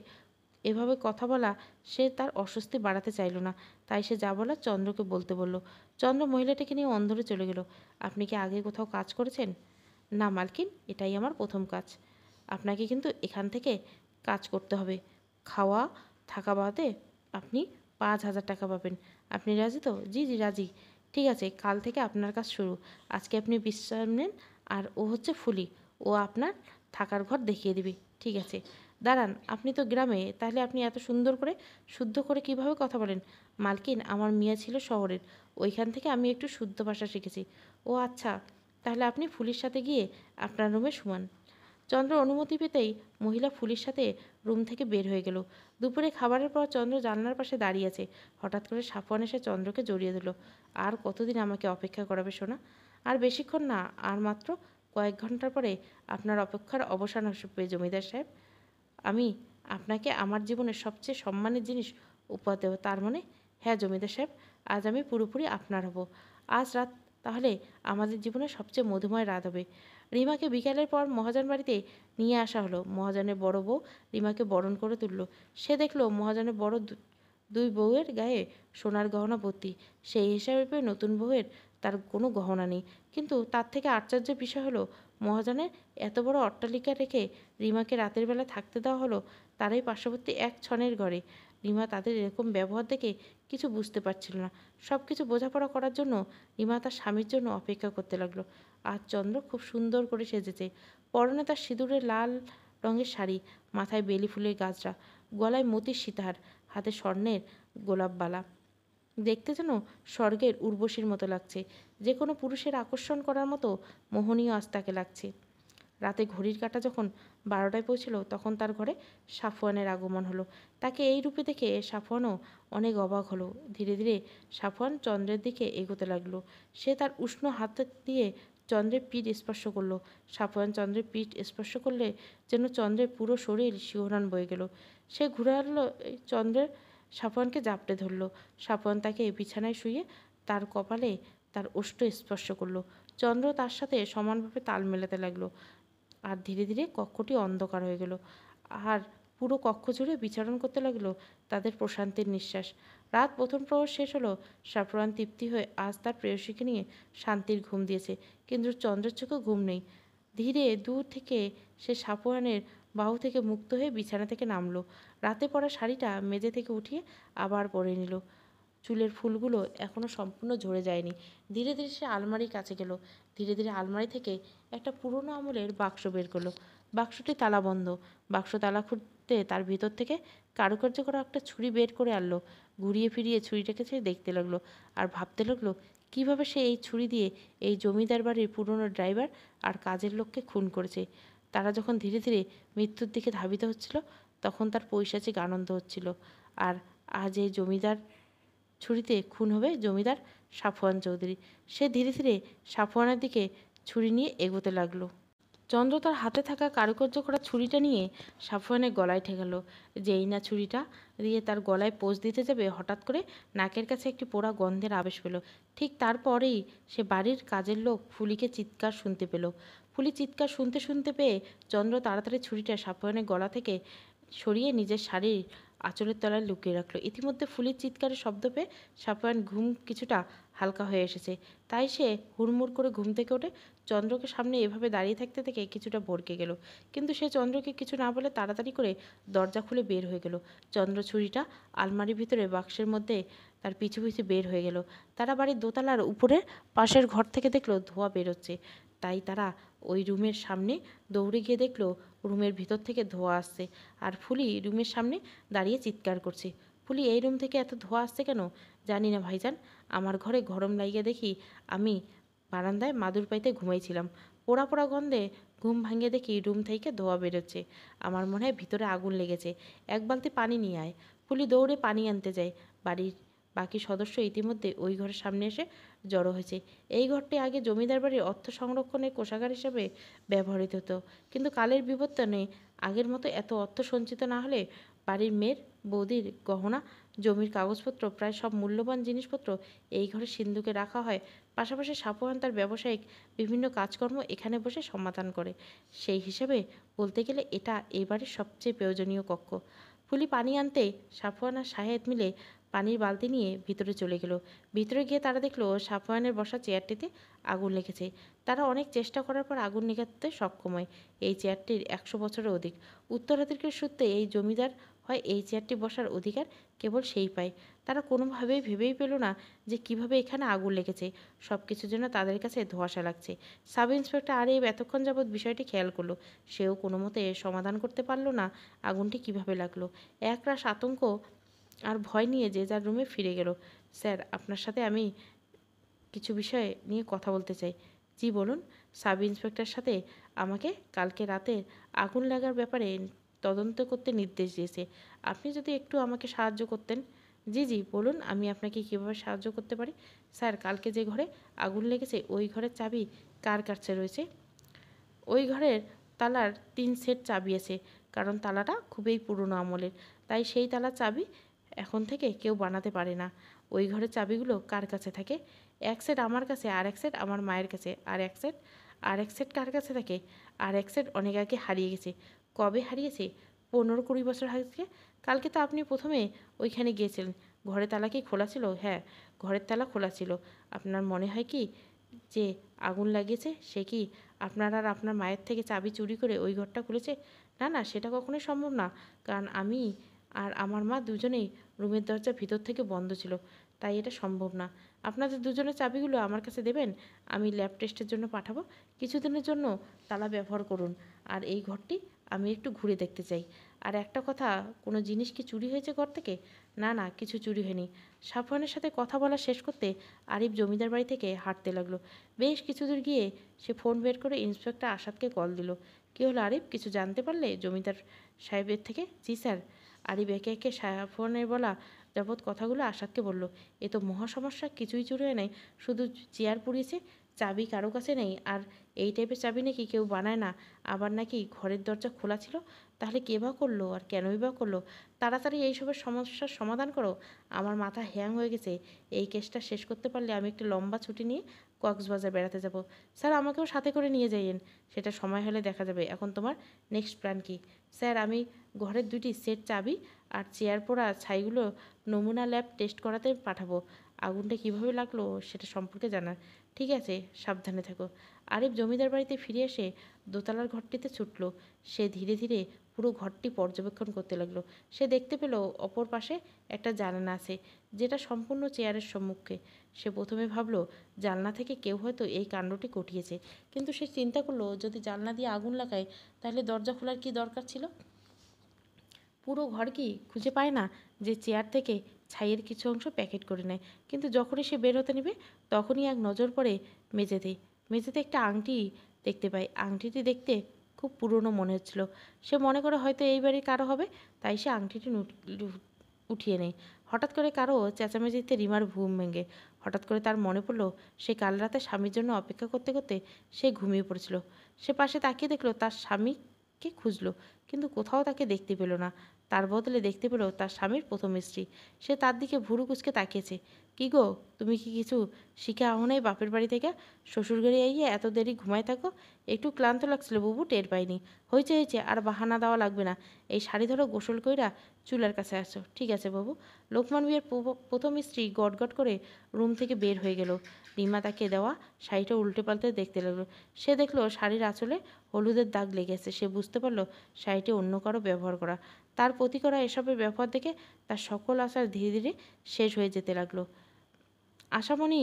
এভাবে কথা বলা সে তার অস্বস্তি বাড়াতে চাইল না তাই সে যা বলা চন্দ্রকে বলতে বলল চন্দ্র মহিলাটিকে নিয়ে অন্ধরে চলে গেল আপনি কি আগে কোথাও কাজ করেছেন না মালকিন এটাই আমার প্রথম কাজ আপনাকে কিন্তু এখান থেকে কাজ করতে হবে খাওয়া থাকা বাদে আপনি পাঁচ হাজার টাকা পাবেন আপনি রাজি তো জি জি রাজি ঠিক আছে কাল থেকে আপনার কাজ শুরু আজকে আপনি বিশ্রাম নেন আর ও হচ্ছে ফুলি ও আপনার থাকার ঘর দেখিয়ে দিবে ঠিক আছে দাঁড়ান আপনি তো গ্রামে তাহলে আপনি এত সুন্দর করে শুদ্ধ করে কিভাবে কথা বলেন মালকিন আমার মিয়া ছিল শহরের ওইখান থেকে আমি একটু শুদ্ধ ভাষা শিখেছি ও আচ্ছা তাহলে আপনি ফুলির সাথে গিয়ে আপনার রুমে শুমান চন্দ্র অনুমতি পেতেই মহিলা ফুলির সাথে রুম থেকে বের হয়ে গেল দুপুরে খাবারের পর চন্দ্র জানলার পাশে দাঁড়িয়ে আছে হঠাৎ করে সাফওয়ান এসে চন্দ্রকে জড়িয়ে দিল আর কতদিন আমাকে অপেক্ষা করাবে সোনা আর বেশিক্ষণ না আর মাত্র কয়েক ঘন্টার পরে আপনার অপেক্ষার অবসান হবে জমিদার সাহেব আমি আপনাকে আমার জীবনের সবচেয়ে সম্মানের জিনিস উপহার দেব তার মানে হ্যাঁ জমিদার সাহেব আজ আমি পুরোপুরি আপনার হব আজ রাত তাহলে আমাদের জীবনে সবচেয়ে মধুময় রাত হবে রিমাকে বিকালের পর মহাজন বাড়িতে নিয়ে আসা হলো মহাজনের বড় বউ রিমাকে বরণ করে তুলল সে দেখলো মহাজনের বড় দুই বউয়ের গায়ে সোনার গহনা ভর্তি সেই হিসাবে পেয়ে নতুন বউয়ের তার কোনো গহনা নেই কিন্তু তার থেকে আশ্চর্যের বিষয় হলো মহাজনের এত বড় অট্টালিকা রেখে রিমাকে রাতের বেলা থাকতে দেওয়া হলো তারাই পার্শ্ববর্তী এক ছনের ঘরে রিমা তাদের এরকম ব্যবহার দেখে কিছু বুঝতে পারছিল না সব কিছু বোঝাপড়া করার জন্য রিমা তার স্বামীর জন্য অপেক্ষা করতে লাগলো আর চন্দ্র খুব সুন্দর করে সেজেছে পরনে তার সিঁদুরে লাল রঙের শাড়ি মাথায় বেলি ফুলের গাছরা গলায় মতির সীতাহার হাতে স্বর্ণের গোলাপবালা দেখতে যেন স্বর্গের উর্বশীর মতো লাগছে যে কোনো পুরুষের আকর্ষণ করার মতো মোহনীয় আজ তাকে লাগছে রাতে ঘড়ির কাটা যখন বারোটায় পৌঁছল তখন তার ঘরে সাফওয়ানের আগমন হলো তাকে এই রূপে দেখে সাফওয়ানও অনেক অবাক হলো ধীরে ধীরে সাফওয়ান চন্দ্রের দিকে এগোতে লাগলো সে তার উষ্ণ হাত দিয়ে চন্দ্রের পিঠ স্পর্শ করলো সাফওয়ান চন্দ্রের পিঠ স্পর্শ করলে যেন চন্দ্রের পুরো শরীর শিহরণ বয়ে গেল সে এই চন্দ্রের সাফওয়ানকে জাপটে ধরলো সাফওয়ান তাকে বিছানায় শুয়ে তার কপালে তার ওষ্ঠ স্পর্শ করলো চন্দ্র তার সাথে সমানভাবে তাল মেলাতে লাগলো আর ধীরে ধীরে কক্ষটি অন্ধকার হয়ে গেল আর পুরো কক্ষ জুড়ে বিচরণ করতে লাগলো তাদের প্রশান্তির নিঃশ্বাস রাত প্রথম প্রহর শেষ হলো সাফরান তৃপ্তি হয়ে আজ তার প্রেয়সীকে নিয়ে শান্তির ঘুম দিয়েছে কিন্তু চন্দ্রের চোখে ঘুম নেই ধীরে দূর থেকে সে সাফরানের বাহু থেকে মুক্ত হয়ে বিছানা থেকে নামলো রাতে পরা শাড়িটা মেঝে থেকে উঠিয়ে আবার পরে নিল চুলের ফুলগুলো এখনও সম্পূর্ণ ঝরে যায়নি ধীরে ধীরে সে আলমারির কাছে গেল ধীরে ধীরে আলমারি থেকে একটা পুরনো আমলের বাক্স বের করলো বাক্সটি তালা বন্ধ বাক্স তালা খুঁড়তে তার ভিতর থেকে কারুকার্য করা একটা ছুরি বের করে আনলো ঘুরিয়ে ফিরিয়ে ছুরিটাকে সে দেখতে লাগলো আর ভাবতে লাগলো কিভাবে সে এই ছুরি দিয়ে এই জমিদার বাড়ির পুরনো ড্রাইভার আর কাজের লোককে খুন করেছে তারা যখন ধীরে ধীরে মৃত্যুর দিকে ধাবিত হচ্ছিল তখন তার পৈশাচিক আনন্দ হচ্ছিল আর আজ এই জমিদার ছুরিতে খুন হবে জমিদার সাফওয়ান চৌধুরী সে ধীরে ধীরে সাফওয়ানের দিকে ছুরি নিয়ে এগোতে লাগলো চন্দ্র তার হাতে থাকা কারুকার্য করা ছুরিটা নিয়ে সাফওয়ানের গলায় যে যেই না ছুরিটা দিয়ে তার গলায় পোজ দিতে যাবে হঠাৎ করে নাকের কাছে একটি পোড়া গন্ধের আবেশ পেল ঠিক তারপরেই সে বাড়ির কাজের লোক ফুলিকে চিৎকার শুনতে পেল ফুলি চিৎকার শুনতে শুনতে পেয়ে চন্দ্র তাড়াতাড়ি ছুরিটা সাফওয়ানের গলা থেকে সরিয়ে নিজের শাড়ির আঁচলের তলায় লুকিয়ে রাখলো ইতিমধ্যে ফুলের চিৎকারে শব্দ পেয়ে সাপায়ন ঘুম কিছুটা হালকা হয়ে এসেছে তাই সে হুড়মুড় করে ঘুম থেকে ওঠে চন্দ্রকে সামনে এভাবে দাঁড়িয়ে থাকতে থেকে কিছুটা ভরকে গেল কিন্তু সে চন্দ্রকে কিছু না বলে তাড়াতাড়ি করে দরজা খুলে বের হয়ে গেল চন্দ্র ছুরিটা আলমারির ভিতরে বাক্সের মধ্যে তার পিছু পিছু বের হয়ে গেল তারা বাড়ির দোতলার উপরের পাশের ঘর থেকে দেখলো ধোয়া বেরোচ্ছে তাই তারা ওই রুমের সামনে দৌড়ে গিয়ে দেখলো রুমের ভিতর থেকে ধোয়া আসছে আর ফুলি রুমের সামনে দাঁড়িয়ে চিৎকার করছে ফুলি এই রুম থেকে এত ধোয়া আসছে কেন জানি না ভাইজান আমার ঘরে গরম লাগিয়ে দেখি আমি বারান্দায় মাদুর পাইতে ঘুমাইছিলাম পোড়া পোড়া গন্ধে ঘুম ভাঙিয়ে দেখি রুম থেকে ধোয়া বেরোচ্ছে আমার মনে হয় ভিতরে আগুন লেগেছে এক বালতি পানি নিয়ে আয় ফুলি দৌড়ে পানি আনতে যায় বাড়ির বাকি সদস্য ইতিমধ্যে ওই ঘরের সামনে এসে জড়ো হয়েছে এই ঘরটি আগে জমিদার বাড়ির অর্থ সংরক্ষণের কোষাগার হিসেবে ব্যবহৃত হতো কিন্তু কালের বিবর্তনে আগের মতো এত অর্থ সঞ্চিত না হলে বাড়ির মেয়ের বৌদির গহনা জমির কাগজপত্র প্রায় সব মূল্যবান জিনিসপত্র এই ঘরে সিন্ধুকে রাখা হয় পাশাপাশি সাপোহান তার ব্যবসায়িক বিভিন্ন কাজকর্ম এখানে বসে সমাধান করে সেই হিসাবে বলতে গেলে এটা এবারের সবচেয়ে প্রয়োজনীয় কক্ষ ফুলি পানি আনতে সাফোয়ানা সাহেব মিলে পানির বালতি নিয়ে ভিতরে চলে গেল ভিতরে গিয়ে তারা দেখলো সাফওয়ানের বসা চেয়ারটিতে আগুন লেগেছে তারা অনেক চেষ্টা করার পর আগুন নেগাতে সক্ষম হয় এই চেয়ারটির একশো বছরের অধিক উত্তরাধিকার সূত্রে এই জমিদার হয় এই চেয়ারটি বসার অধিকার কেবল সেই পায় তারা কোনোভাবেই ভেবেই পেল না যে কিভাবে এখানে আগুন লেগেছে সব কিছুর জন্য তাদের কাছে ধোয়াশা লাগছে সাব ইন্সপেক্টর আর এই এতক্ষণ যাবৎ বিষয়টি খেয়াল করলো সেও কোনো মতে সমাধান করতে পারলো না আগুনটি কিভাবে লাগলো এক রাশ আতঙ্ক আর ভয় নিয়ে যে যার রুমে ফিরে গেল স্যার আপনার সাথে আমি কিছু বিষয় নিয়ে কথা বলতে চাই জি বলুন সাব ইন্সপেক্টর সাথে আমাকে কালকে রাতে আগুন লাগার ব্যাপারে তদন্ত করতে নির্দেশ দিয়েছে আপনি যদি একটু আমাকে সাহায্য করতেন জি জি বলুন আমি আপনাকে কীভাবে সাহায্য করতে পারি স্যার কালকে যে ঘরে আগুন লেগেছে ওই ঘরের চাবি কার কাছে রয়েছে ওই ঘরের তালার তিন সেট চাবি আছে কারণ তালাটা খুবই পুরনো আমলের তাই সেই তালা চাবি এখন থেকে কেউ বানাতে পারে না ওই ঘরের চাবিগুলো কার কাছে থাকে এক সেট আমার কাছে আর এক সেট আমার মায়ের কাছে আর এক সেট আর এক সেট কার কাছে থাকে আর এক সেট অনেক আগে হারিয়ে গেছে কবে হারিয়েছে পনেরো কুড়ি বছর আগে কালকে তো আপনি প্রথমে ওইখানে গিয়েছিলেন ঘরের তালা কি খোলা ছিল হ্যাঁ ঘরের তালা খোলা ছিল আপনার মনে হয় কি যে আগুন লাগিয়েছে সে কি আপনার আর আপনার মায়ের থেকে চাবি চুরি করে ওই ঘরটা খুলেছে না না সেটা কখনোই সম্ভব না কারণ আমি আর আমার মা দুজনেই রুমের দরজা ভিতর থেকে বন্ধ ছিল তাই এটা সম্ভব না আপনাদের দুজনের চাবিগুলো আমার কাছে দেবেন আমি ল্যাব টেস্টের জন্য পাঠাবো কিছুদিনের জন্য তালা ব্যবহার করুন আর এই ঘরটি আমি একটু ঘুরে দেখতে চাই আর একটা কথা কোনো জিনিস কি চুরি হয়েছে ঘর থেকে না না কিছু চুরি হয়নি সাফওয়ানের সাথে কথা বলা শেষ করতে আরিফ জমিদার বাড়ি থেকে হাঁটতে লাগলো বেশ কিছু দূর গিয়ে সে ফোন বের করে ইন্সপেক্টর আসাদকে কল দিল কী হলো আরিফ কিছু জানতে পারলে জমিদার সাহেবের থেকে জি স্যার আদিব একে একে সাফনের বলা যাবৎ কথাগুলো আসাদকে বলল এ তো মহা সমস্যা কিছুই চুরিয়ে নেই শুধু চেয়ার পুড়িয়েছে চাবি কারো কাছে নেই আর এই টাইপের চাবি নাকি কেউ বানায় না আবার নাকি ঘরের দরজা খোলা ছিল তাহলে কে বা করলো আর কেনই বা করলো তাড়াতাড়ি এইসবের সমস্যার সমাধান করো আমার মাথা হ্যাং হয়ে গেছে এই কেসটা শেষ করতে পারলে আমি একটু লম্বা ছুটি নিয়ে কক্সবাজার বেড়াতে যাব স্যার আমাকেও সাথে করে নিয়ে যাইয়েন সেটা সময় হলে দেখা যাবে এখন তোমার নেক্সট প্ল্যান কি স্যার আমি ঘরের দুটি সেট চাবি আর চেয়ার পোড়া ছাইগুলো নমুনা ল্যাব টেস্ট করাতে পাঠাবো আগুনটা কিভাবে লাগলো সেটা সম্পর্কে জানার ঠিক আছে সাবধানে থাকো আরিফ জমিদার বাড়িতে ফিরে এসে দোতলার ঘরটিতে ছুটল সে ধীরে ধীরে পুরো ঘরটি পর্যবেক্ষণ করতে লাগলো সে দেখতে পেল অপর পাশে একটা জানলা আছে যেটা সম্পূর্ণ চেয়ারের সম্মুখে সে প্রথমে ভাবল জানলা থেকে কেউ হয়তো এই কাণ্ডটি কটিয়েছে কিন্তু সে চিন্তা করলো যদি জানলা দিয়ে আগুন লাগায় তাহলে দরজা খোলার কি দরকার ছিল পুরো ঘর কি খুঁজে পায় না যে চেয়ার থেকে ছাইয়ের কিছু অংশ প্যাকেট করে নেয় কিন্তু যখনই সে বের হতে নেবে তখনই এক নজর পড়ে মেঝেতে মেঝেতে একটা আংটি দেখতে পায় আংটিটি দেখতে খুব পুরনো মনে হচ্ছিল সে মনে করে হয়তো এই বাড়ির কারো হবে তাই সে আংটিটি উঠিয়ে নেয় হঠাৎ করে কারো চেঁচামেচিতে রিমার ঘুম ভেঙে হঠাৎ করে তার মনে পড়লো সে কাল রাতে স্বামীর জন্য অপেক্ষা করতে করতে সে ঘুমিয়ে পড়েছিল সে পাশে তাকিয়ে দেখলো তার স্বামী কে খুঁজলো কিন্তু কোথাও তাকে দেখতে পেল না তার বদলে দেখতে পেল তার স্বামীর প্রথম স্ত্রী সে তার দিকে ভুরু কুচকে তাকিয়েছে কি গো তুমি কি কিছু শিখে আহ নাই বাপের বাড়ি থেকে শ্বশুরবাড়ি আইয়ে এত দেরি ঘুমায় থাকো একটু ক্লান্ত লাগছিল বুবু টের পাইনি হয়েছে হয়েছে আর বাহানা দেওয়া লাগবে না এই শাড়ি ধরো গোসল কইরা চুলার কাছে আসো ঠিক আছে বাবু লোকমান বিয়ের প্রথম স্ত্রী গট গট করে রুম থেকে বের হয়ে গেল রিমা তাকে দেওয়া শাড়িটা উল্টে পাল্টে দেখতে লাগলো সে দেখলো শাড়ির আঁচলে হলুদের দাগ লেগেছে সে বুঝতে পারলো শাড়িটি অন্য কারো ব্যবহার করা তার প্রতি করা এসবের ব্যবহার দেখে তার সকল আশা ধীরে ধীরে শেষ হয়ে যেতে লাগলো আশামণি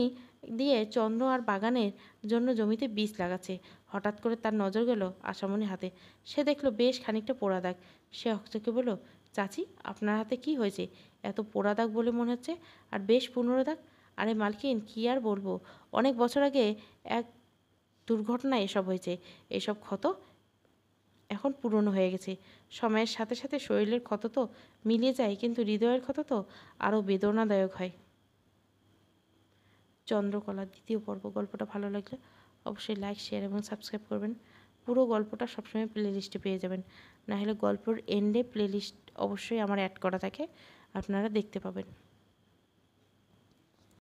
দিয়ে চন্দ্র আর বাগানের জন্য জমিতে বীজ লাগাচ্ছে হঠাৎ করে তার নজর গেল আশামণি হাতে সে দেখলো বেশ খানিকটা পোড়া দাগ সে অক্ষকে বলল চাচি আপনার হাতে কি হয়েছে এত পোড়া দাগ বলে মনে হচ্ছে আর বেশ পুনরো দাগ আরে মালকিন কী আর বলবো অনেক বছর আগে এক দুর্ঘটনা এসব হয়েছে এসব ক্ষত এখন পুরনো হয়ে গেছে সময়ের সাথে সাথে শরীরের ক্ষত তো মিলিয়ে যায় কিন্তু হৃদয়ের ক্ষত তো আরও বেদনাদায়ক হয় চন্দ্রকলা দ্বিতীয় পর্ব গল্পটা ভালো লাগলে অবশ্যই লাইক শেয়ার এবং সাবস্ক্রাইব করবেন পুরো গল্পটা সবসময় প্লেলিস্টে পেয়ে যাবেন না হলে গল্পর এন্ডে প্লেলিস্ট অবশ্যই আমার অ্যাড করা থাকে আপনারা দেখতে পাবেন